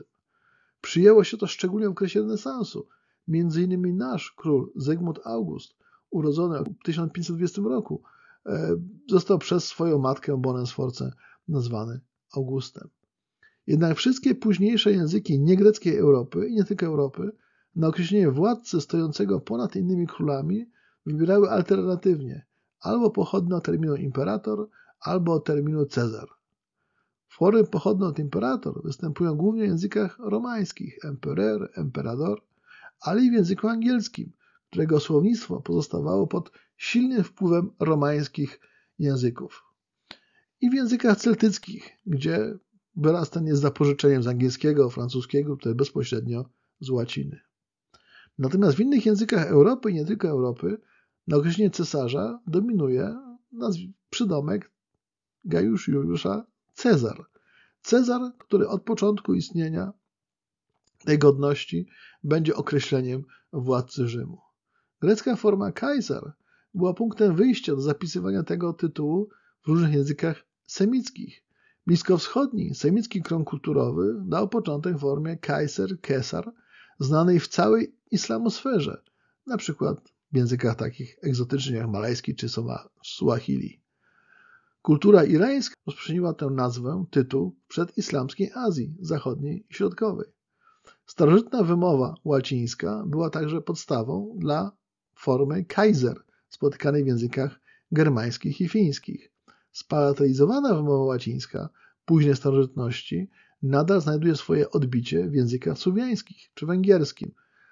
Przyjęło się to szczególnie w okresie renesansu, Między innymi nasz król Zygmunt August, urodzony w 1520 roku, e, został przez swoją matkę Bonę Sforcę nazwany Augustem. Jednak wszystkie późniejsze języki niegreckiej Europy i nie tylko Europy na określenie władcy stojącego ponad innymi królami wybierały alternatywnie albo pochodne od terminu imperator, albo od terminu Cezar. Formy pochodne od imperator występują głównie w językach romańskich imperer, emperador, ale i w języku angielskim, którego słownictwo pozostawało pod silnym wpływem romańskich języków. I w językach celtyckich, gdzie wyraz ten jest zapożyczeniem z angielskiego, francuskiego, które bezpośrednio z łaciny. Natomiast w innych językach Europy i nie tylko Europy na określenie cesarza dominuje przydomek Gajusz Juliusza Cezar. Cezar, który od początku istnienia tej godności będzie określeniem władcy Rzymu. Grecka forma Kaiser była punktem wyjścia do zapisywania tego tytułu w różnych językach semickich. Bliskowschodni semicki krąg kulturowy dał początek formie Kaiser, Kesar, znanej w całej islamosferze, na przykład w językach takich egzotycznych jak malajski czy suahili. Kultura irańska rozprzestrzeniła tę nazwę, tytuł przed przedislamskiej Azji Zachodniej i Środkowej. Starożytna wymowa łacińska była także podstawą dla formy Kaiser spotykanej w językach germańskich i fińskich. Spalatalizowana wymowa łacińska późnej starożytności nadal znajduje swoje odbicie w językach słowiańskich czy węgierskim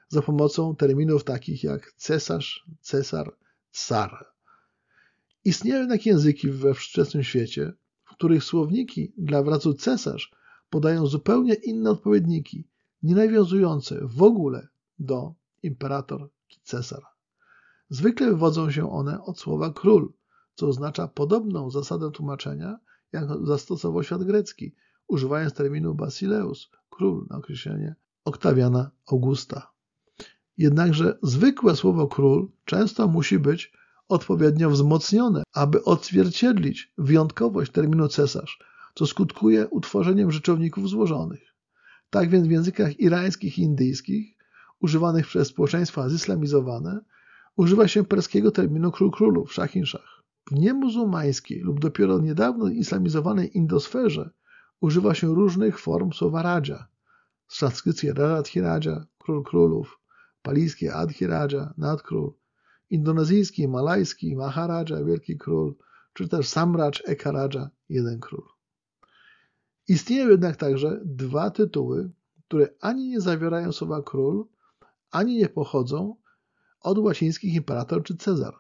za pomocą terminów takich jak cesarz, cesar, car. Istnieją jednak języki we współczesnym świecie, w których słowniki dla wrazu cesarz podają zupełnie inne odpowiedniki nie nawiązujące w ogóle do imperator czy cesar. Zwykle wywodzą się one od słowa król, co oznacza podobną zasadę tłumaczenia, jak zastosował świat grecki, używając terminu basileus, król na określenie Oktawiana Augusta. Jednakże zwykłe słowo król często musi być odpowiednio wzmocnione, aby odzwierciedlić wyjątkowość terminu cesarz, co skutkuje utworzeniem rzeczowników złożonych. Tak więc w językach irańskich i indyjskich, używanych przez społeczeństwa zislamizowane, używa się perskiego terminu król królów, szachin szach. W niemuzułmańskiej lub dopiero niedawno islamizowanej indosferze używa się różnych form słowa radzia. Z sanskrycji radhiraja, król królów, palijski adhiraja, nadkról, indonezyjski, malajski, maharaja, wielki król, czy też samracz ekaraja, jeden król. Istnieją jednak także dwa tytuły, które ani nie zawierają słowa król, ani nie pochodzą od łacińskich imperator czy Cezar.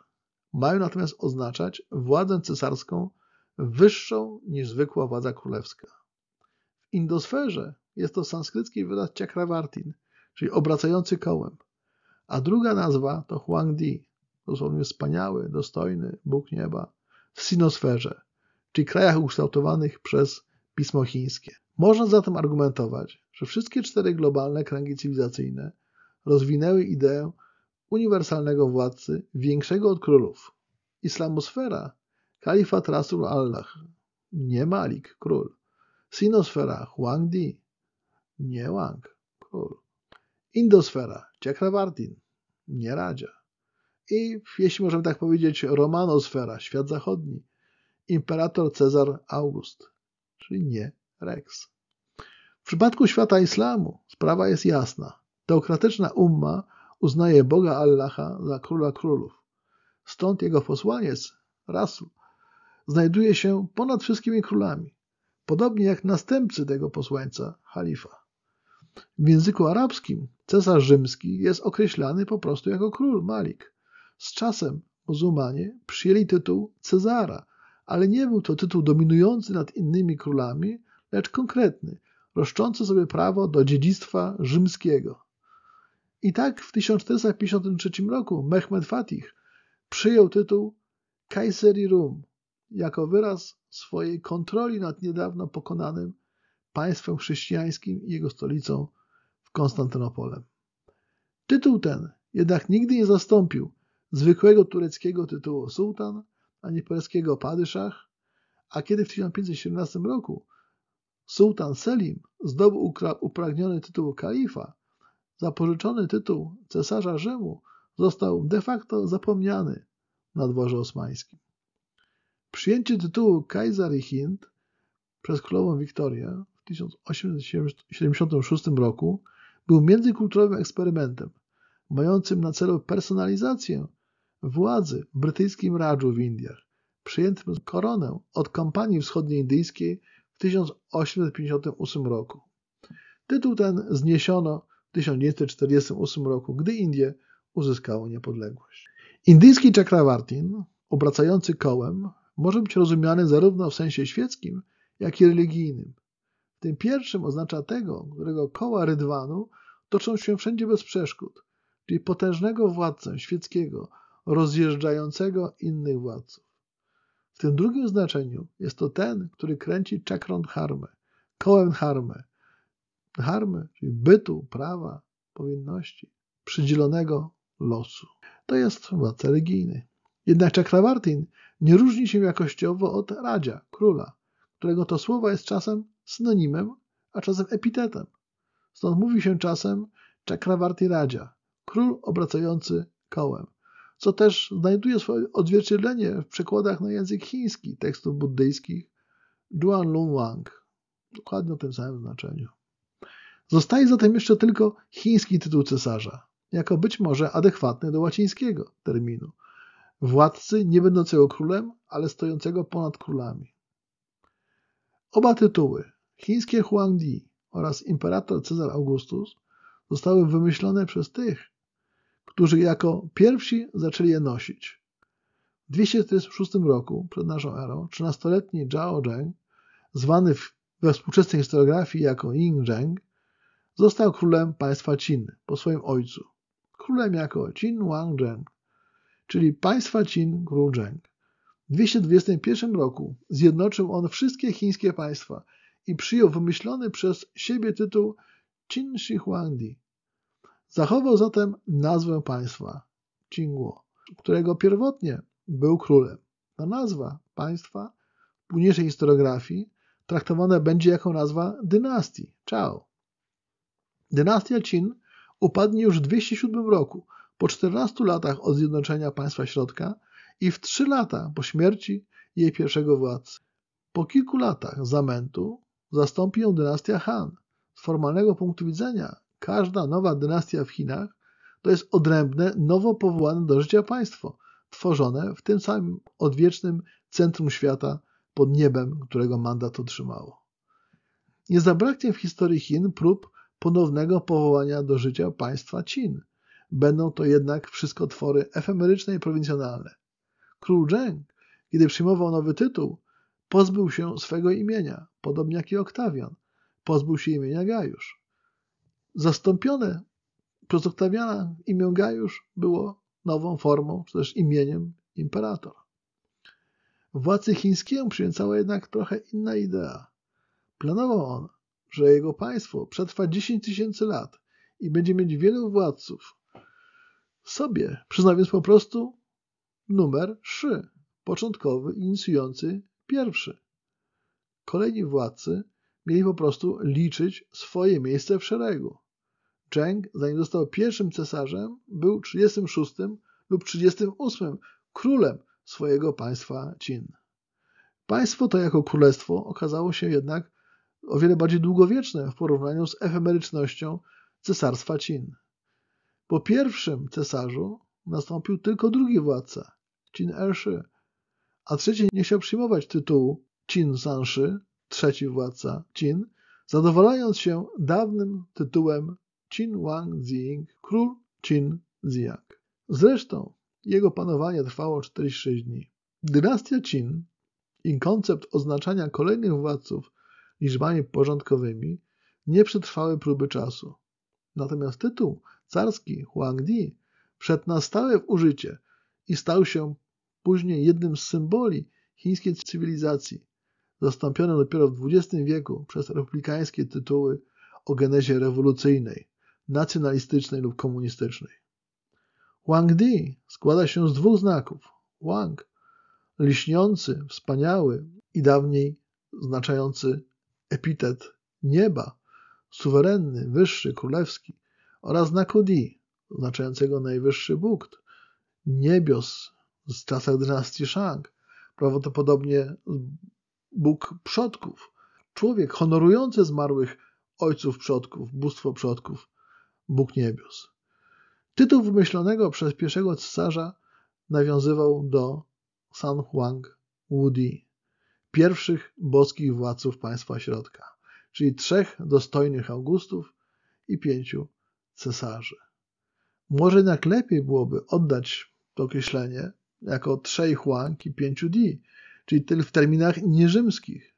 Mają natomiast oznaczać władzę cesarską wyższą niż zwykła władza królewska. W indosferze jest to sanskrycki wyraz Chakravartin, czyli obracający kołem, a druga nazwa to Huangdi, dosłownie wspaniały, dostojny Bóg nieba, w sinosferze, czyli krajach ukształtowanych przez pismo chińskie. Można zatem argumentować, że wszystkie cztery globalne kręgi cywilizacyjne rozwinęły ideę uniwersalnego władcy większego od królów. Islamosfera, kalifat Rasul Allah, nie Malik, król. Sinosfera Huangdi, nie Wang, król. Indosfera Chakravartin, nie Radzia. I jeśli możemy tak powiedzieć, romanosfera, świat zachodni, imperator Cezar August czyli nie Rex. W przypadku świata islamu sprawa jest jasna. Teokratyczna umma uznaje Boga Allaha za króla królów. Stąd jego posłaniec, Rasul, znajduje się ponad wszystkimi królami, podobnie jak następcy tego posłańca, Halifa. W języku arabskim cesarz rzymski jest określany po prostu jako król Malik. Z czasem muzułmanie przyjęli tytuł Cezara, ale nie był to tytuł dominujący nad innymi królami, lecz konkretny, roszczący sobie prawo do dziedzictwa rzymskiego. I tak w 1453 roku Mehmed Fatih przyjął tytuł Kaiseri Rum jako wyraz swojej kontroli nad niedawno pokonanym państwem chrześcijańskim i jego stolicą w Konstantynopolem. Tytuł ten jednak nigdy nie zastąpił zwykłego tureckiego tytułu sułtan, ani perskiego Padyszach, a kiedy w 1517 roku sułtan Selim zdobył upragniony tytuł kalifa, zapożyczony tytuł cesarza Rzymu został de facto zapomniany na dworze osmańskim. Przyjęcie tytułu Kajzar i Hind przez królową Wiktorię w 1876 roku był międzykulturowym eksperymentem mającym na celu personalizację władzy w brytyjskim Radżu w Indiach, przyjętym koronę od Kompanii Wschodnioindyjskiej w 1858 roku. Tytuł ten zniesiono w 1948 roku, gdy Indie uzyskało niepodległość. Indyjski Chakravartin, obracający kołem, może być rozumiany zarówno w sensie świeckim, jak i religijnym. W tym pierwszym oznacza tego, którego koła rydwanu toczą się wszędzie bez przeszkód, czyli potężnego władcę świeckiego, rozjeżdżającego innych władców. W tym drugim znaczeniu jest to ten, który kręci czakrą harmę, kołem Harmę, Harmę, czyli bytu, prawa, powinności, przydzielonego losu. To jest władca religijny. Jednak Czakrawartin nie różni się jakościowo od Radzia, króla, którego to słowo jest czasem synonimem, a czasem epitetem. Stąd mówi się czasem Czakrawarti Radzia, król obracający kołem, co też znajduje swoje odzwierciedlenie w przekładach na język chiński tekstów buddyjskich Duan Lun Wang, dokładnie o tym samym znaczeniu. Zostaje zatem jeszcze tylko chiński tytuł cesarza, jako być może adekwatny do łacińskiego terminu, władcy nie będącego królem, ale stojącego ponad królami. Oba tytuły, chińskie Huangdi oraz imperator Cezar Augustus, zostały wymyślone przez tych, którzy jako pierwsi zaczęli je nosić. W 246 roku przed naszą erą 13-letni Zhao Zheng, zwany we współczesnej historiografii jako Ying Zheng, został królem państwa Qin po swoim ojcu. Królem jako Qin Wang Zheng, czyli państwa Qin król Zheng. W 221 roku zjednoczył on wszystkie chińskie państwa i przyjął wymyślony przez siebie tytuł Qin Shi Huangdi, Zachował zatem nazwę państwa Qingło, którego pierwotnie był królem. Ta nazwa państwa w późniejszej historiografii traktowana będzie jako nazwa dynastii Chao. Dynastia Qin upadnie już w 207 roku, po 14 latach od zjednoczenia państwa środka i w 3 lata po śmierci jej pierwszego władcy. Po kilku latach zamętu zastąpi ją dynastia Han. Z formalnego punktu widzenia Każda nowa dynastia w Chinach to jest odrębne, nowo powołane do życia państwo, tworzone w tym samym odwiecznym centrum świata pod niebem, którego mandat otrzymało. Nie zabraknie w historii Chin prób ponownego powołania do życia państwa Chin. Będą to jednak wszystko twory efemeryczne i prowincjonalne. Król Zheng, kiedy przyjmował nowy tytuł, pozbył się swego imienia, podobnie jak i Oktawian, pozbył się imienia Gajusz zastąpione przez Oktawiana imię Gajusz było nową formą, czy też imieniem imperator. Władcy chińskiemu przyjęcała jednak trochę inna idea. Planował on, że jego państwo przetrwa 10 tysięcy lat i będzie mieć wielu władców. Sobie przyznał po prostu numer 3, początkowy, inicjujący pierwszy. Kolejni władcy mieli po prostu liczyć swoje miejsce w szeregu. Cheng, zanim został pierwszym cesarzem, był 36 lub 38 królem swojego państwa Qin. Państwo to jako królestwo okazało się jednak o wiele bardziej długowieczne w porównaniu z efemerycznością cesarstwa Qin. Po pierwszym cesarzu nastąpił tylko drugi władca, Qin Ershi, a trzeci nie chciał przyjmować tytułu Qin Sanshi, trzeci władca Qin, zadowalając się dawnym tytułem Qin Wang Ziying, król Qin Ziyang. Zresztą jego panowanie trwało 46 dni. Dynastia Qin i koncept oznaczania kolejnych władców liczbami porządkowymi nie przetrwały próby czasu. Natomiast tytuł carski Huangdi wszedł na stałe w użycie i stał się później jednym z symboli chińskiej cywilizacji, zastąpiony dopiero w XX wieku przez republikańskie tytuły o genezie rewolucyjnej nacjonalistycznej lub komunistycznej. Wang Di składa się z dwóch znaków. Wang, liśniący, wspaniały i dawniej znaczający epitet nieba, suwerenny, wyższy, królewski, oraz znaku Di, znaczającego najwyższy Bóg, niebios z czasach dynastii Shang, prawdopodobnie Bóg przodków, człowiek honorujący zmarłych ojców przodków, bóstwo przodków, Bóg niebios. Tytuł wymyślonego przez pierwszego cesarza nawiązywał do San Huang Wudi, pierwszych boskich władców państwa środka, czyli trzech dostojnych Augustów i pięciu cesarzy. Może jednak lepiej byłoby oddać to określenie jako trzej Huang i pięciu Di, czyli w terminach nierzymskich.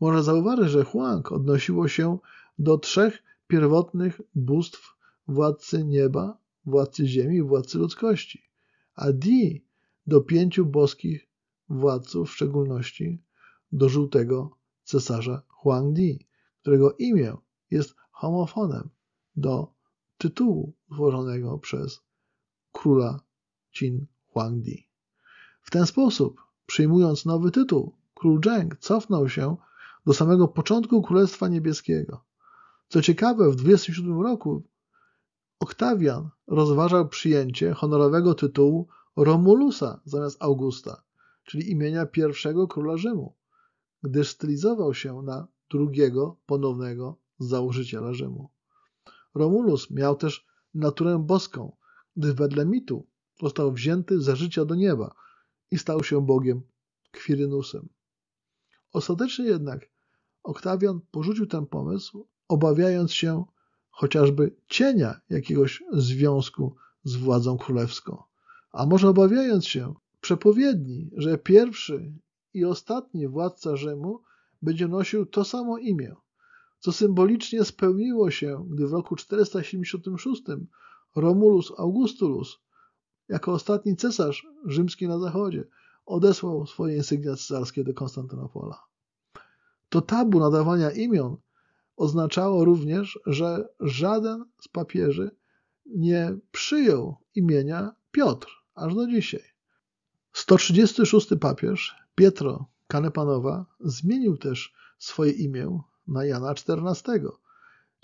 Można zauważyć, że Huang odnosiło się do trzech pierwotnych bóstw władcy nieba, władcy ziemi, władcy ludzkości, a Di do pięciu boskich władców, w szczególności do żółtego cesarza Huang Di, którego imię jest homofonem do tytułu utworzonego przez króla Qin Huang Di. W ten sposób, przyjmując nowy tytuł, król Zheng cofnął się do samego początku Królestwa Niebieskiego. Co ciekawe, w 27 roku Oktawian rozważał przyjęcie honorowego tytułu Romulusa zamiast Augusta, czyli imienia pierwszego króla Rzymu, gdyż stylizował się na drugiego ponownego założyciela Rzymu. Romulus miał też naturę boską, gdy wedle mitu został wzięty za życia do nieba i stał się bogiem Kwirynusem. Ostatecznie jednak Oktawian porzucił ten pomysł, obawiając się chociażby cienia jakiegoś związku z władzą królewską. A może obawiając się przepowiedni, że pierwszy i ostatni władca Rzymu będzie nosił to samo imię, co symbolicznie spełniło się, gdy w roku 476 Romulus Augustulus, jako ostatni cesarz rzymski na zachodzie, odesłał swoje insygnia cesarskie do Konstantynopola. To tabu nadawania imion Oznaczało również, że żaden z papieży nie przyjął imienia Piotr aż do dzisiaj. 136 papież Pietro Kanepanowa zmienił też swoje imię na Jana XIV.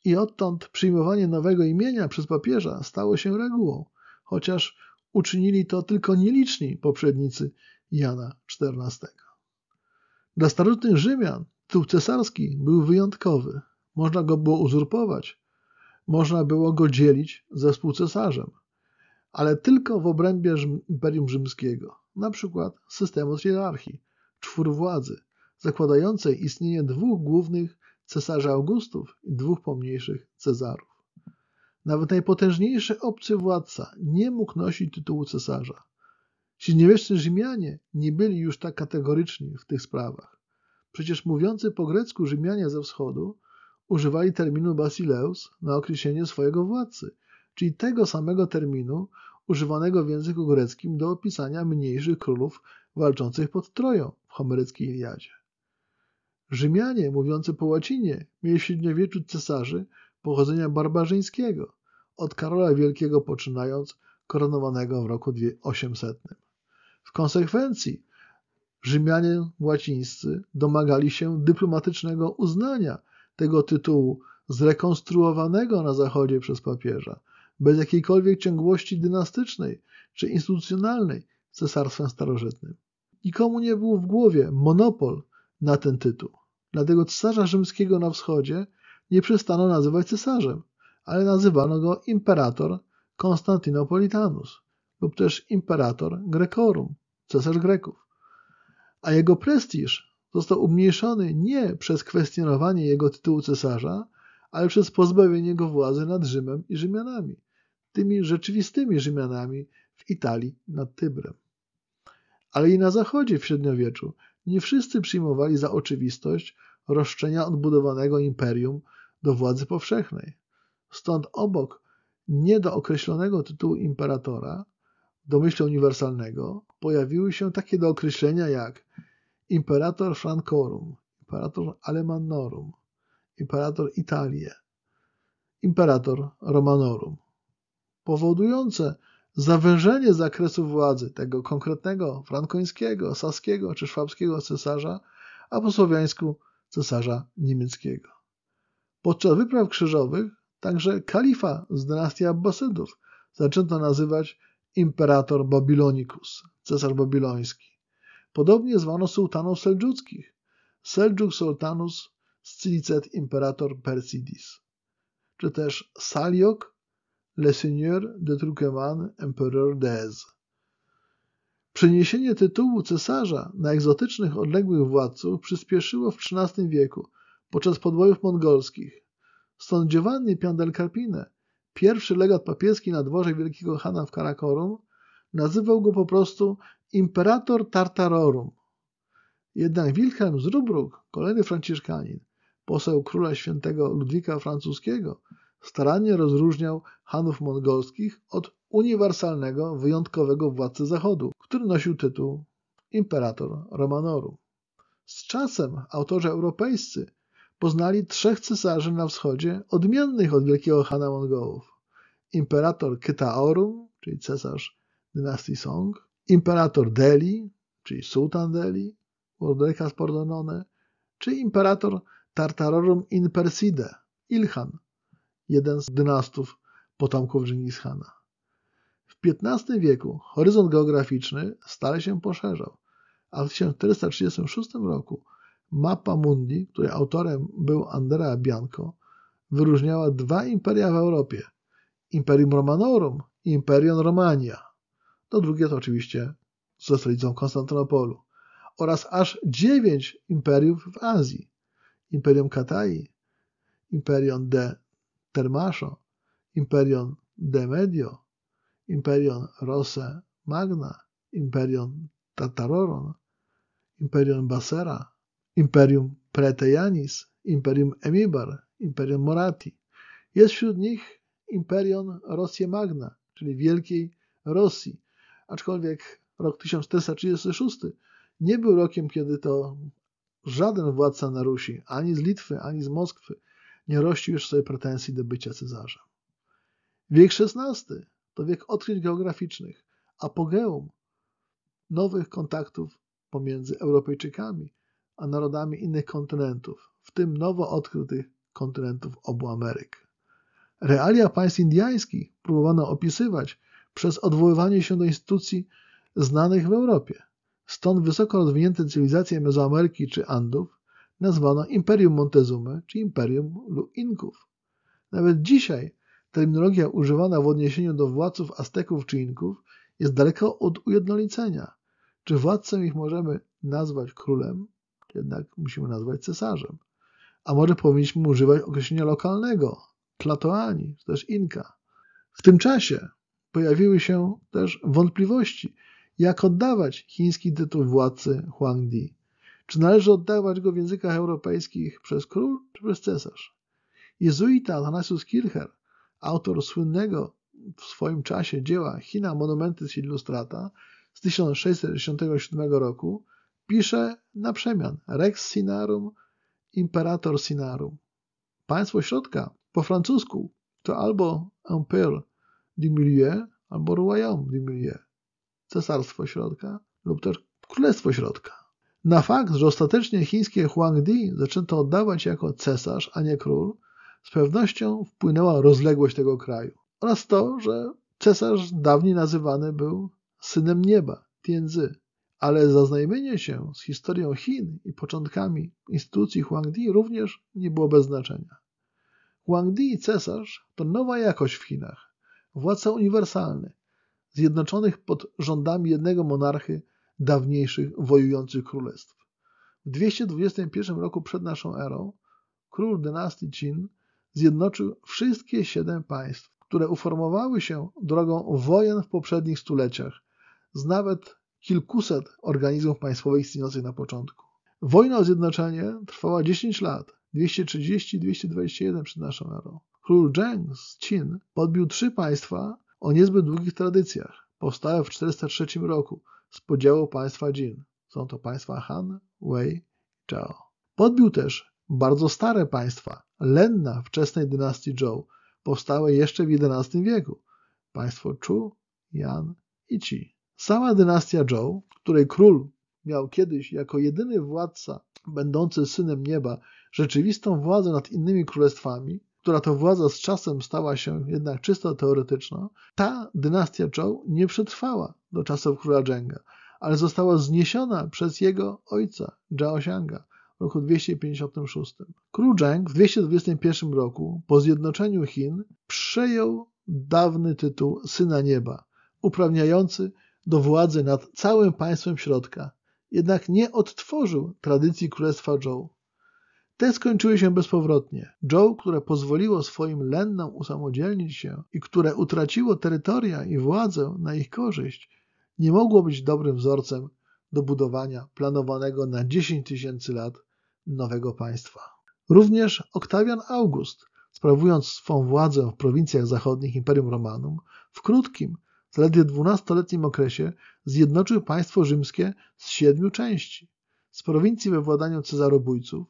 I odtąd przyjmowanie nowego imienia przez papieża stało się regułą, chociaż uczynili to tylko nieliczni poprzednicy Jana XIV. Dla starożytnych Rzymian tytuł cesarski był wyjątkowy, można go było uzurpować. Można było go dzielić ze współcesarzem. Ale tylko w obrębie Imperium Rzymskiego. Na przykład systemu hierarchii, czwór władzy, zakładającej istnienie dwóch głównych cesarzy Augustów i dwóch pomniejszych Cezarów. Nawet najpotężniejszy obcy władca nie mógł nosić tytułu cesarza. Średniowieczni Rzymianie nie byli już tak kategoryczni w tych sprawach. Przecież mówiący po grecku Rzymianie ze wschodu używali terminu basileus na określenie swojego władcy, czyli tego samego terminu używanego w języku greckim do opisania mniejszych królów walczących pod Troją w homeryckiej Iliadzie. Rzymianie mówiący po łacinie mieli w średniowieczu cesarzy pochodzenia barbarzyńskiego, od Karola Wielkiego poczynając, koronowanego w roku 800. W konsekwencji Rzymianie łacińscy domagali się dyplomatycznego uznania tego tytułu, zrekonstruowanego na Zachodzie przez papieża, bez jakiejkolwiek ciągłości dynastycznej czy instytucjonalnej cesarstwem starożytnym. Nikomu nie był w głowie monopol na ten tytuł. Dlatego cesarza rzymskiego na wschodzie nie przestano nazywać cesarzem, ale nazywano go imperator Konstantinopolitanus lub też imperator Grekorum, cesarz Greków. A jego prestiż został umniejszony nie przez kwestionowanie jego tytułu cesarza, ale przez pozbawienie go władzy nad Rzymem i Rzymianami, tymi rzeczywistymi Rzymianami w Italii nad Tybrem. Ale i na zachodzie w średniowieczu nie wszyscy przyjmowali za oczywistość roszczenia odbudowanego imperium do władzy powszechnej. Stąd obok nie do określonego tytułu imperatora, domyśle uniwersalnego, pojawiły się takie dookreślenia jak imperator Francorum, imperator Alemannorum, imperator Italie, imperator Romanorum, powodujące zawężenie zakresu władzy tego konkretnego frankońskiego, saskiego czy szwabskiego cesarza, a po słowiańsku cesarza niemieckiego. Podczas wypraw krzyżowych także kalifa z dynastii Abbasydów zaczęto nazywać imperator Babilonicus, cesarz babiloński. Podobnie zwano sułtanów seldżuckich. Seldżuk Sultanus Scilicet Imperator Persidis, czy też Saliok Le Seigneur de Trukeman Emperor d'Ez. Przeniesienie tytułu cesarza na egzotycznych, odległych władców przyspieszyło w XIII wieku, podczas podwojów mongolskich. Stąd Giovanni Piandelcarpine, pierwszy legat papieski na dworze wielkiego Hana w Karakorum, nazywał go po prostu imperator Tartarorum. Jednak Wilhelm z kolejny Franciszkanin, poseł króla świętego Ludwika Francuskiego, starannie rozróżniał Hanów mongolskich od uniwersalnego, wyjątkowego władcy Zachodu, który nosił tytuł Imperator Romanorum. Z czasem autorzy europejscy poznali trzech cesarzy na wschodzie odmiennych od wielkiego Hana Mongołów. Imperator Ketaorum, czyli cesarz dynastii Song, imperator Deli, czyli sułtan Deli, Urdekas Pordonone, czy imperator Tartarorum in Perside, Ilhan, jeden z dynastów potomków Dżingischana. W XV wieku horyzont geograficzny stale się poszerzał, a w 1436 roku mapa mundi, której autorem był Andrea Bianco, wyróżniała dwa imperia w Europie – Imperium Romanorum i Imperium Romania – to drugie to oczywiście ze stolicą Konstantynopolu oraz aż dziewięć imperiów w Azji. Imperium Katai, Imperium de Termaszo, Imperium de Medio, Imperium Rose Magna, Imperium Tataroron, Imperium Basera, Imperium Pretejanis, Imperium Emibar, Imperium Morati. Jest wśród nich Imperium Rosje Magna, czyli Wielkiej Rosji, aczkolwiek rok 1436 nie był rokiem, kiedy to żaden władca na Rusi, ani z Litwy, ani z Moskwy, nie rościł już sobie pretensji do bycia cesarzem. Wiek XVI to wiek odkryć geograficznych, apogeum nowych kontaktów pomiędzy Europejczykami a narodami innych kontynentów, w tym nowo odkrytych kontynentów obu Ameryk. Realia państw indyjskich próbowano opisywać przez odwoływanie się do instytucji znanych w Europie. Stąd wysoko rozwinięte cywilizacje Mezoameryki czy Andów nazwano Imperium Montezumy czy Imperium Inków. Nawet dzisiaj terminologia używana w odniesieniu do władców Azteków czy Inków jest daleko od ujednolicenia. Czy władcę ich możemy nazwać królem? Jednak musimy nazwać cesarzem. A może powinniśmy używać określenia lokalnego, Tlatoani, czy też Inka. W tym czasie pojawiły się też wątpliwości, jak oddawać chiński tytuł władcy Huangdi. Czy należy oddawać go w językach europejskich przez król czy przez cesarz? Jezuita Athanasius Kircher, autor słynnego w swoim czasie dzieła China Monumentis Illustrata z 1667 roku, pisze na przemian Rex Sinarum, Imperator Sinarum. Państwo środka po francusku to albo Empire du milieu albo royaume du milieu, cesarstwo środka lub też królestwo środka. Na fakt, że ostatecznie chińskie Huangdi zaczęto oddawać jako cesarz, a nie król, z pewnością wpłynęła rozległość tego kraju oraz to, że cesarz dawniej nazywany był synem nieba, Tienzy. Ale zaznajomienie się z historią Chin i początkami instytucji Huangdi również nie było bez znaczenia. Huangdi i cesarz to nowa jakość w Chinach władca uniwersalny, zjednoczonych pod rządami jednego monarchy dawniejszych wojujących królestw. W 221 roku przed naszą erą król dynastii Qin zjednoczył wszystkie siedem państw, które uformowały się drogą wojen w poprzednich stuleciach z nawet kilkuset organizmów państwowych istniejących na początku. Wojna o zjednoczenie trwała 10 lat, 230-221 przed naszą erą. Król Zheng z Chin podbił trzy państwa o niezbyt długich tradycjach, Powstały w 403 roku z podziału państwa Jin. Są to państwa Han, Wei i Zhao. Podbił też bardzo stare państwa Lenna wczesnej dynastii Zhou, powstałe jeszcze w XI wieku. Państwo Chu, Yan i Qi. Sama dynastia Zhou, której król miał kiedyś jako jedyny władca będący synem nieba rzeczywistą władzę nad innymi królestwami, która to władza z czasem stała się jednak czysto teoretyczna, ta dynastia Zhou nie przetrwała do czasów króla Zhenga, ale została zniesiona przez jego ojca, Zhaoxianga, w roku 256. Król Zheng w 221 roku po zjednoczeniu Chin przejął dawny tytuł Syna Nieba, uprawniający do władzy nad całym państwem środka, jednak nie odtworzył tradycji królestwa Zhou. Te skończyły się bezpowrotnie. Joe, które pozwoliło swoim lennom usamodzielnić się i które utraciło terytoria i władzę na ich korzyść, nie mogło być dobrym wzorcem do budowania planowanego na 10 tysięcy lat nowego państwa. Również Oktawian August, sprawując swą władzę w prowincjach zachodnich Imperium Romanum, w krótkim, zaledwie dwunastoletnim okresie zjednoczył państwo rzymskie z siedmiu części. Z prowincji we władaniu Cezarobójców,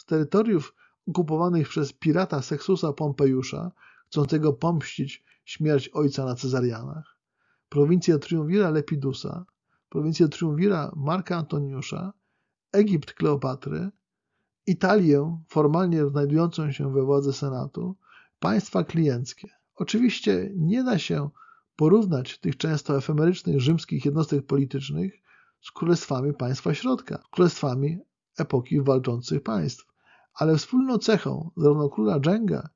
z terytoriów okupowanych przez pirata Seksusa Pompejusza, chcącego pomścić śmierć ojca na Cezarianach, prowincję Triumvira Lepidusa, prowincję Triumvira Marka Antoniusza, Egipt Kleopatry, Italię formalnie znajdującą się we władzy Senatu, państwa klienckie. Oczywiście nie da się porównać tych często efemerycznych rzymskich jednostek politycznych z królestwami państwa środka, królestwami epoki walczących państw. Ale wspólną cechą zarówno króla Dżenga,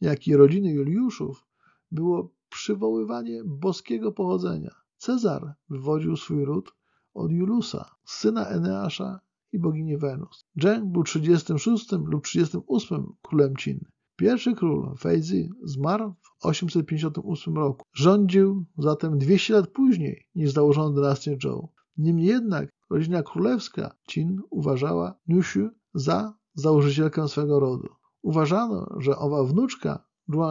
jak i rodziny Juliuszów było przywoływanie boskiego pochodzenia. Cezar wywodził swój ród od Julusa, syna Eneasza i bogini Wenus. Dżeng był 36 lub 38 królem Chin. Pierwszy król, Feizi, zmarł w 858 roku. Rządził zatem 200 lat później niż założono dynastię Zhou. Niemniej jednak rodzina królewska Qin uważała Niusiu za założycielkę swego rodu. Uważano, że owa wnuczka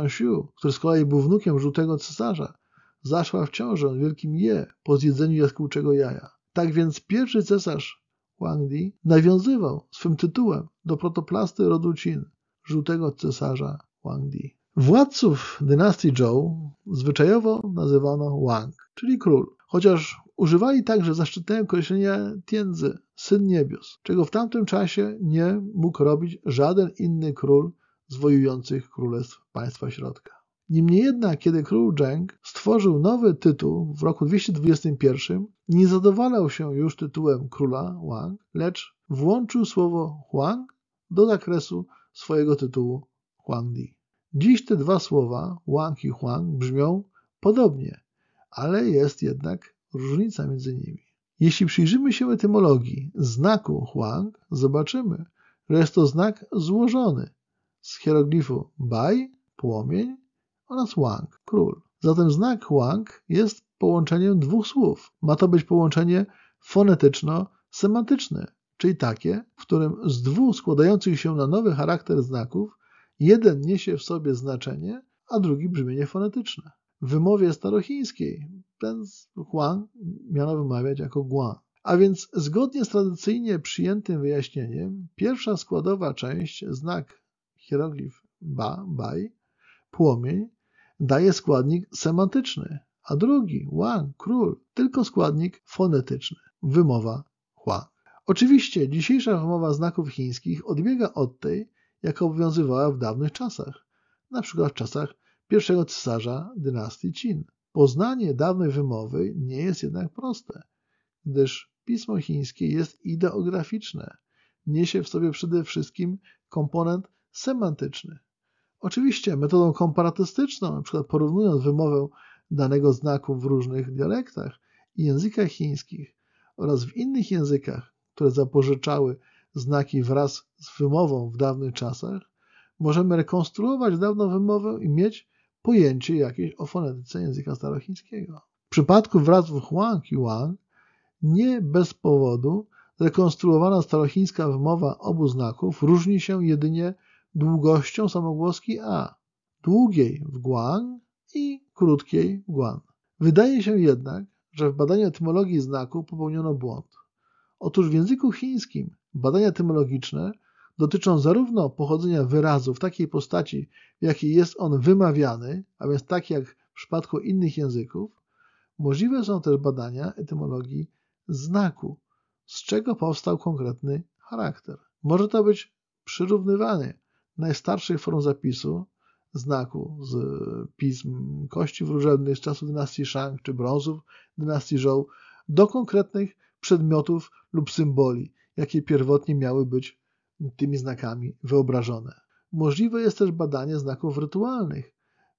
Xiu, który z kolei był wnukiem żółtego cesarza, zaszła w ciążę wielkim je po zjedzeniu jaskółczego jaja. Tak więc pierwszy cesarz Wang Di nawiązywał swym tytułem do protoplasty rodu Qin, żółtego cesarza Wang Di. Władców dynastii Zhou zwyczajowo nazywano Wang, czyli król chociaż używali także zaszczytnego określenia Tienzy, syn niebios, czego w tamtym czasie nie mógł robić żaden inny król z wojujących królestw państwa środka. Niemniej jednak, kiedy król Zheng stworzył nowy tytuł w roku 221, nie zadowalał się już tytułem króla Huang, lecz włączył słowo Huang do zakresu swojego tytułu Huangdi. Dziś te dwa słowa, Huang i Huang, brzmią podobnie, ale jest jednak różnica między nimi. Jeśli przyjrzymy się etymologii znaku Huang, zobaczymy, że jest to znak złożony z hieroglifu Bai, płomień oraz Wang, król. Zatem znak Huang jest połączeniem dwóch słów. Ma to być połączenie fonetyczno-semantyczne, czyli takie, w którym z dwóch składających się na nowy charakter znaków jeden niesie w sobie znaczenie, a drugi brzmienie fonetyczne wymowie starochińskiej ten Huan miano wymawiać jako Guan. A więc zgodnie z tradycyjnie przyjętym wyjaśnieniem, pierwsza składowa część, znak hieroglif ba, baj, płomień, daje składnik semantyczny, a drugi, łan, król, tylko składnik fonetyczny, wymowa hua. Oczywiście dzisiejsza wymowa znaków chińskich odbiega od tej, jaka obowiązywała w dawnych czasach, na przykład w czasach pierwszego cesarza dynastii Qin. Poznanie dawnej wymowy nie jest jednak proste, gdyż pismo chińskie jest ideograficzne. Niesie w sobie przede wszystkim komponent semantyczny. Oczywiście metodą komparatystyczną, np. porównując wymowę danego znaku w różnych dialektach i językach chińskich oraz w innych językach, które zapożyczały znaki wraz z wymową w dawnych czasach, możemy rekonstruować dawną wymowę i mieć pojęcie jakieś o fonetyce języka starochińskiego. W przypadku wrazów Huang i Wang nie bez powodu rekonstruowana starochińska wymowa obu znaków różni się jedynie długością samogłoski A, długiej w guang i krótkiej w guan. Wydaje się jednak, że w badaniu etymologii znaku popełniono błąd. Otóż w języku chińskim badania etymologiczne dotyczą zarówno pochodzenia wyrazu w takiej postaci, w jakiej jest on wymawiany, a więc tak jak w przypadku innych języków, możliwe są też badania etymologii znaku, z czego powstał konkretny charakter. Może to być przyrównywanie najstarszych form zapisu znaku z pism kości wróżebnych z czasu dynastii Shang czy brązów dynastii Zhou do konkretnych przedmiotów lub symboli, jakie pierwotnie miały być tymi znakami wyobrażone. Możliwe jest też badanie znaków rytualnych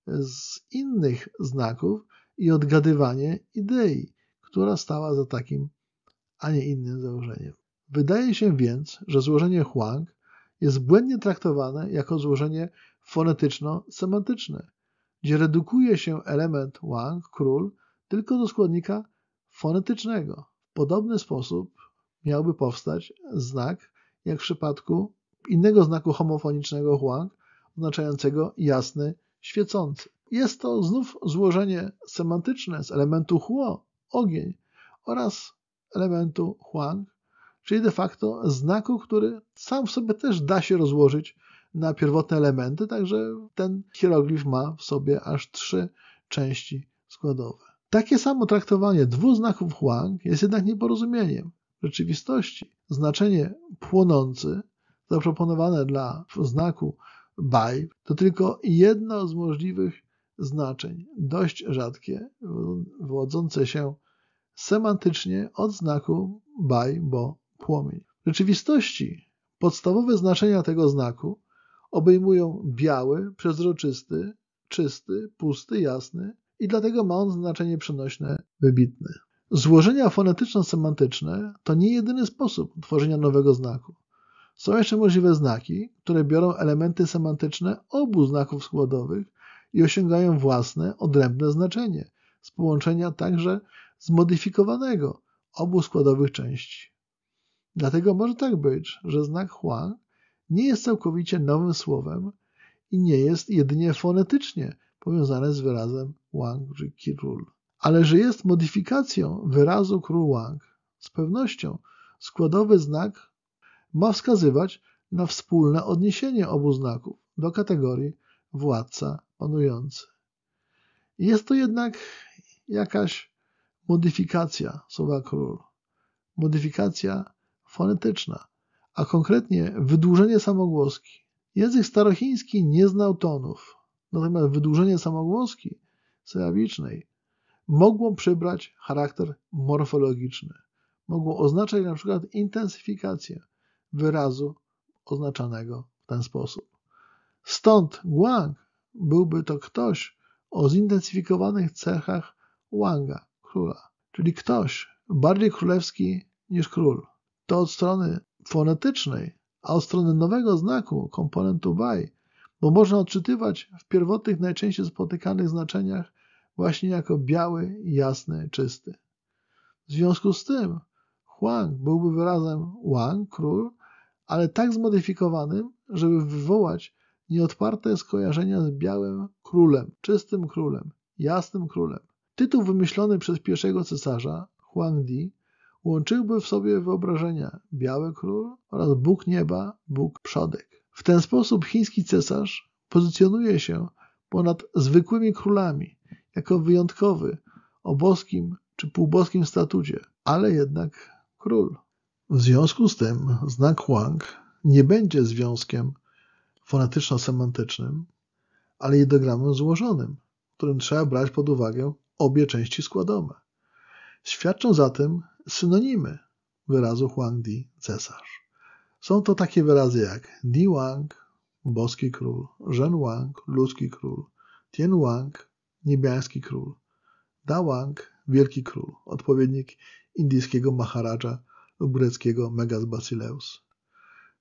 z innych znaków i odgadywanie idei, która stała za takim, a nie innym założeniem. Wydaje się więc, że złożenie Huang jest błędnie traktowane jako złożenie fonetyczno-semantyczne, gdzie redukuje się element Huang, król, tylko do składnika fonetycznego. W podobny sposób miałby powstać znak jak w przypadku innego znaku homofonicznego huang, oznaczającego jasny, świecący. Jest to znów złożenie semantyczne z elementu huo, ogień, oraz elementu huang, czyli de facto znaku, który sam w sobie też da się rozłożyć na pierwotne elementy, także ten hieroglif ma w sobie aż trzy części składowe. Takie samo traktowanie dwóch znaków Huang jest jednak nieporozumieniem rzeczywistości. Znaczenie płonący zaproponowane dla znaku baj to tylko jedno z możliwych znaczeń, dość rzadkie, wywodzące się semantycznie od znaku baj, bo płomień. W rzeczywistości podstawowe znaczenia tego znaku obejmują biały, przezroczysty, czysty, pusty, jasny i dlatego ma on znaczenie przenośne wybitne. Złożenia fonetyczno-semantyczne to nie jedyny sposób tworzenia nowego znaku. Są jeszcze możliwe znaki, które biorą elementy semantyczne obu znaków składowych i osiągają własne, odrębne znaczenie z połączenia także zmodyfikowanego obu składowych części. Dlatego może tak być, że znak Huang nie jest całkowicie nowym słowem i nie jest jedynie fonetycznie powiązane z wyrazem Wang czy Kirul ale że jest modyfikacją wyrazu kruang. Z pewnością składowy znak ma wskazywać na wspólne odniesienie obu znaków do kategorii władca panujący. Jest to jednak jakaś modyfikacja słowa król, modyfikacja fonetyczna, a konkretnie wydłużenie samogłoski. Język starochiński nie znał tonów, natomiast wydłużenie samogłoski syllabicznej – mogą przybrać charakter morfologiczny. Mogą oznaczać na przykład intensyfikację wyrazu oznaczanego w ten sposób. Stąd Guang byłby to ktoś o zintensyfikowanych cechach Wanga, króla, czyli ktoś bardziej królewski niż król. To od strony fonetycznej, a od strony nowego znaku komponentu Bai, bo można odczytywać w pierwotnych najczęściej spotykanych znaczeniach właśnie jako biały, jasny, czysty. W związku z tym Huang byłby wyrazem Wang, król, ale tak zmodyfikowanym, żeby wywołać nieodparte skojarzenia z białym królem, czystym królem, jasnym królem. Tytuł wymyślony przez pierwszego cesarza, Huang Di, łączyłby w sobie wyobrażenia biały król oraz Bóg nieba, Bóg przodek. W ten sposób chiński cesarz pozycjonuje się ponad zwykłymi królami, jako wyjątkowy, o boskim czy półboskim statucie, ale jednak król. W związku z tym znak Huang nie będzie związkiem fonetyczno-semantycznym, ale ideogramem złożonym, w którym trzeba brać pod uwagę obie części składowe. Świadczą za tym synonimy wyrazu Huang Di cesarz. Są to takie wyrazy jak Di Wang, boski król, Zhen Wang, ludzki król, Tian Wang, niebiański król. Dawang, wielki król, odpowiednik indyjskiego Maharaja lub greckiego Megas Basileus.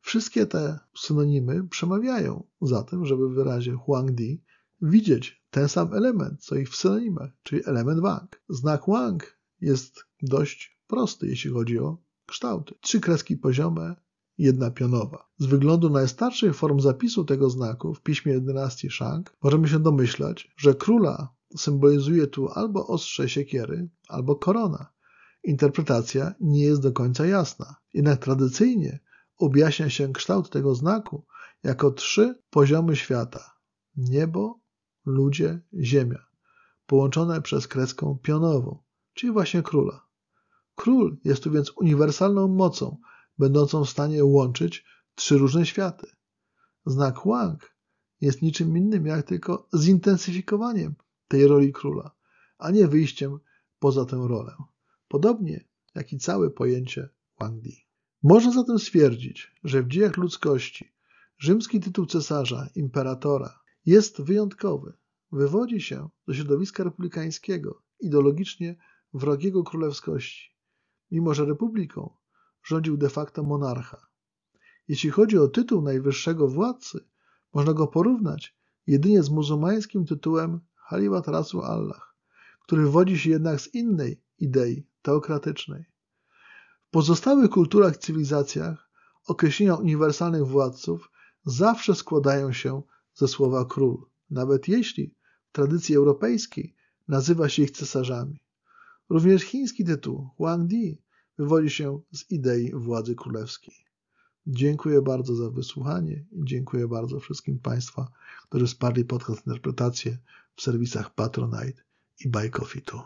Wszystkie te synonimy przemawiają za tym, żeby w wyrazie Huangdi widzieć ten sam element, co ich w synonimach, czyli element Wang. Znak Wang jest dość prosty, jeśli chodzi o kształty. Trzy kreski poziome, jedna pionowa. Z wyglądu najstarszych form zapisu tego znaku w piśmie 11 Shang możemy się domyślać, że króla symbolizuje tu albo ostrze siekiery, albo korona. Interpretacja nie jest do końca jasna, jednak tradycyjnie objaśnia się kształt tego znaku jako trzy poziomy świata: niebo, ludzie, ziemia, połączone przez kreskę pionową, czyli właśnie króla. Król jest tu więc uniwersalną mocą, będącą w stanie łączyć trzy różne światy. Znak Wang jest niczym innym jak tylko zintensyfikowaniem tej roli króla, a nie wyjściem poza tę rolę. Podobnie jak i całe pojęcie Wangdi. Można zatem stwierdzić, że w dziejach ludzkości rzymski tytuł cesarza, imperatora, jest wyjątkowy. Wywodzi się do środowiska republikańskiego, ideologicznie wrogiego królewskości. Mimo, że republiką rządził de facto monarcha. Jeśli chodzi o tytuł najwyższego władcy, można go porównać jedynie z muzułmańskim tytułem Haliwat Rasul Allah, który wodzi się jednak z innej idei teokratycznej. W pozostałych kulturach i cywilizacjach określenia uniwersalnych władców zawsze składają się ze słowa król, nawet jeśli w tradycji europejskiej nazywa się ich cesarzami. Również chiński tytuł Huangdi wywodzi się z idei władzy królewskiej. Dziękuję bardzo za wysłuchanie i dziękuję bardzo wszystkim Państwa, którzy wsparli podcast Interpretację w serwisach Patronite i Bajkofitu.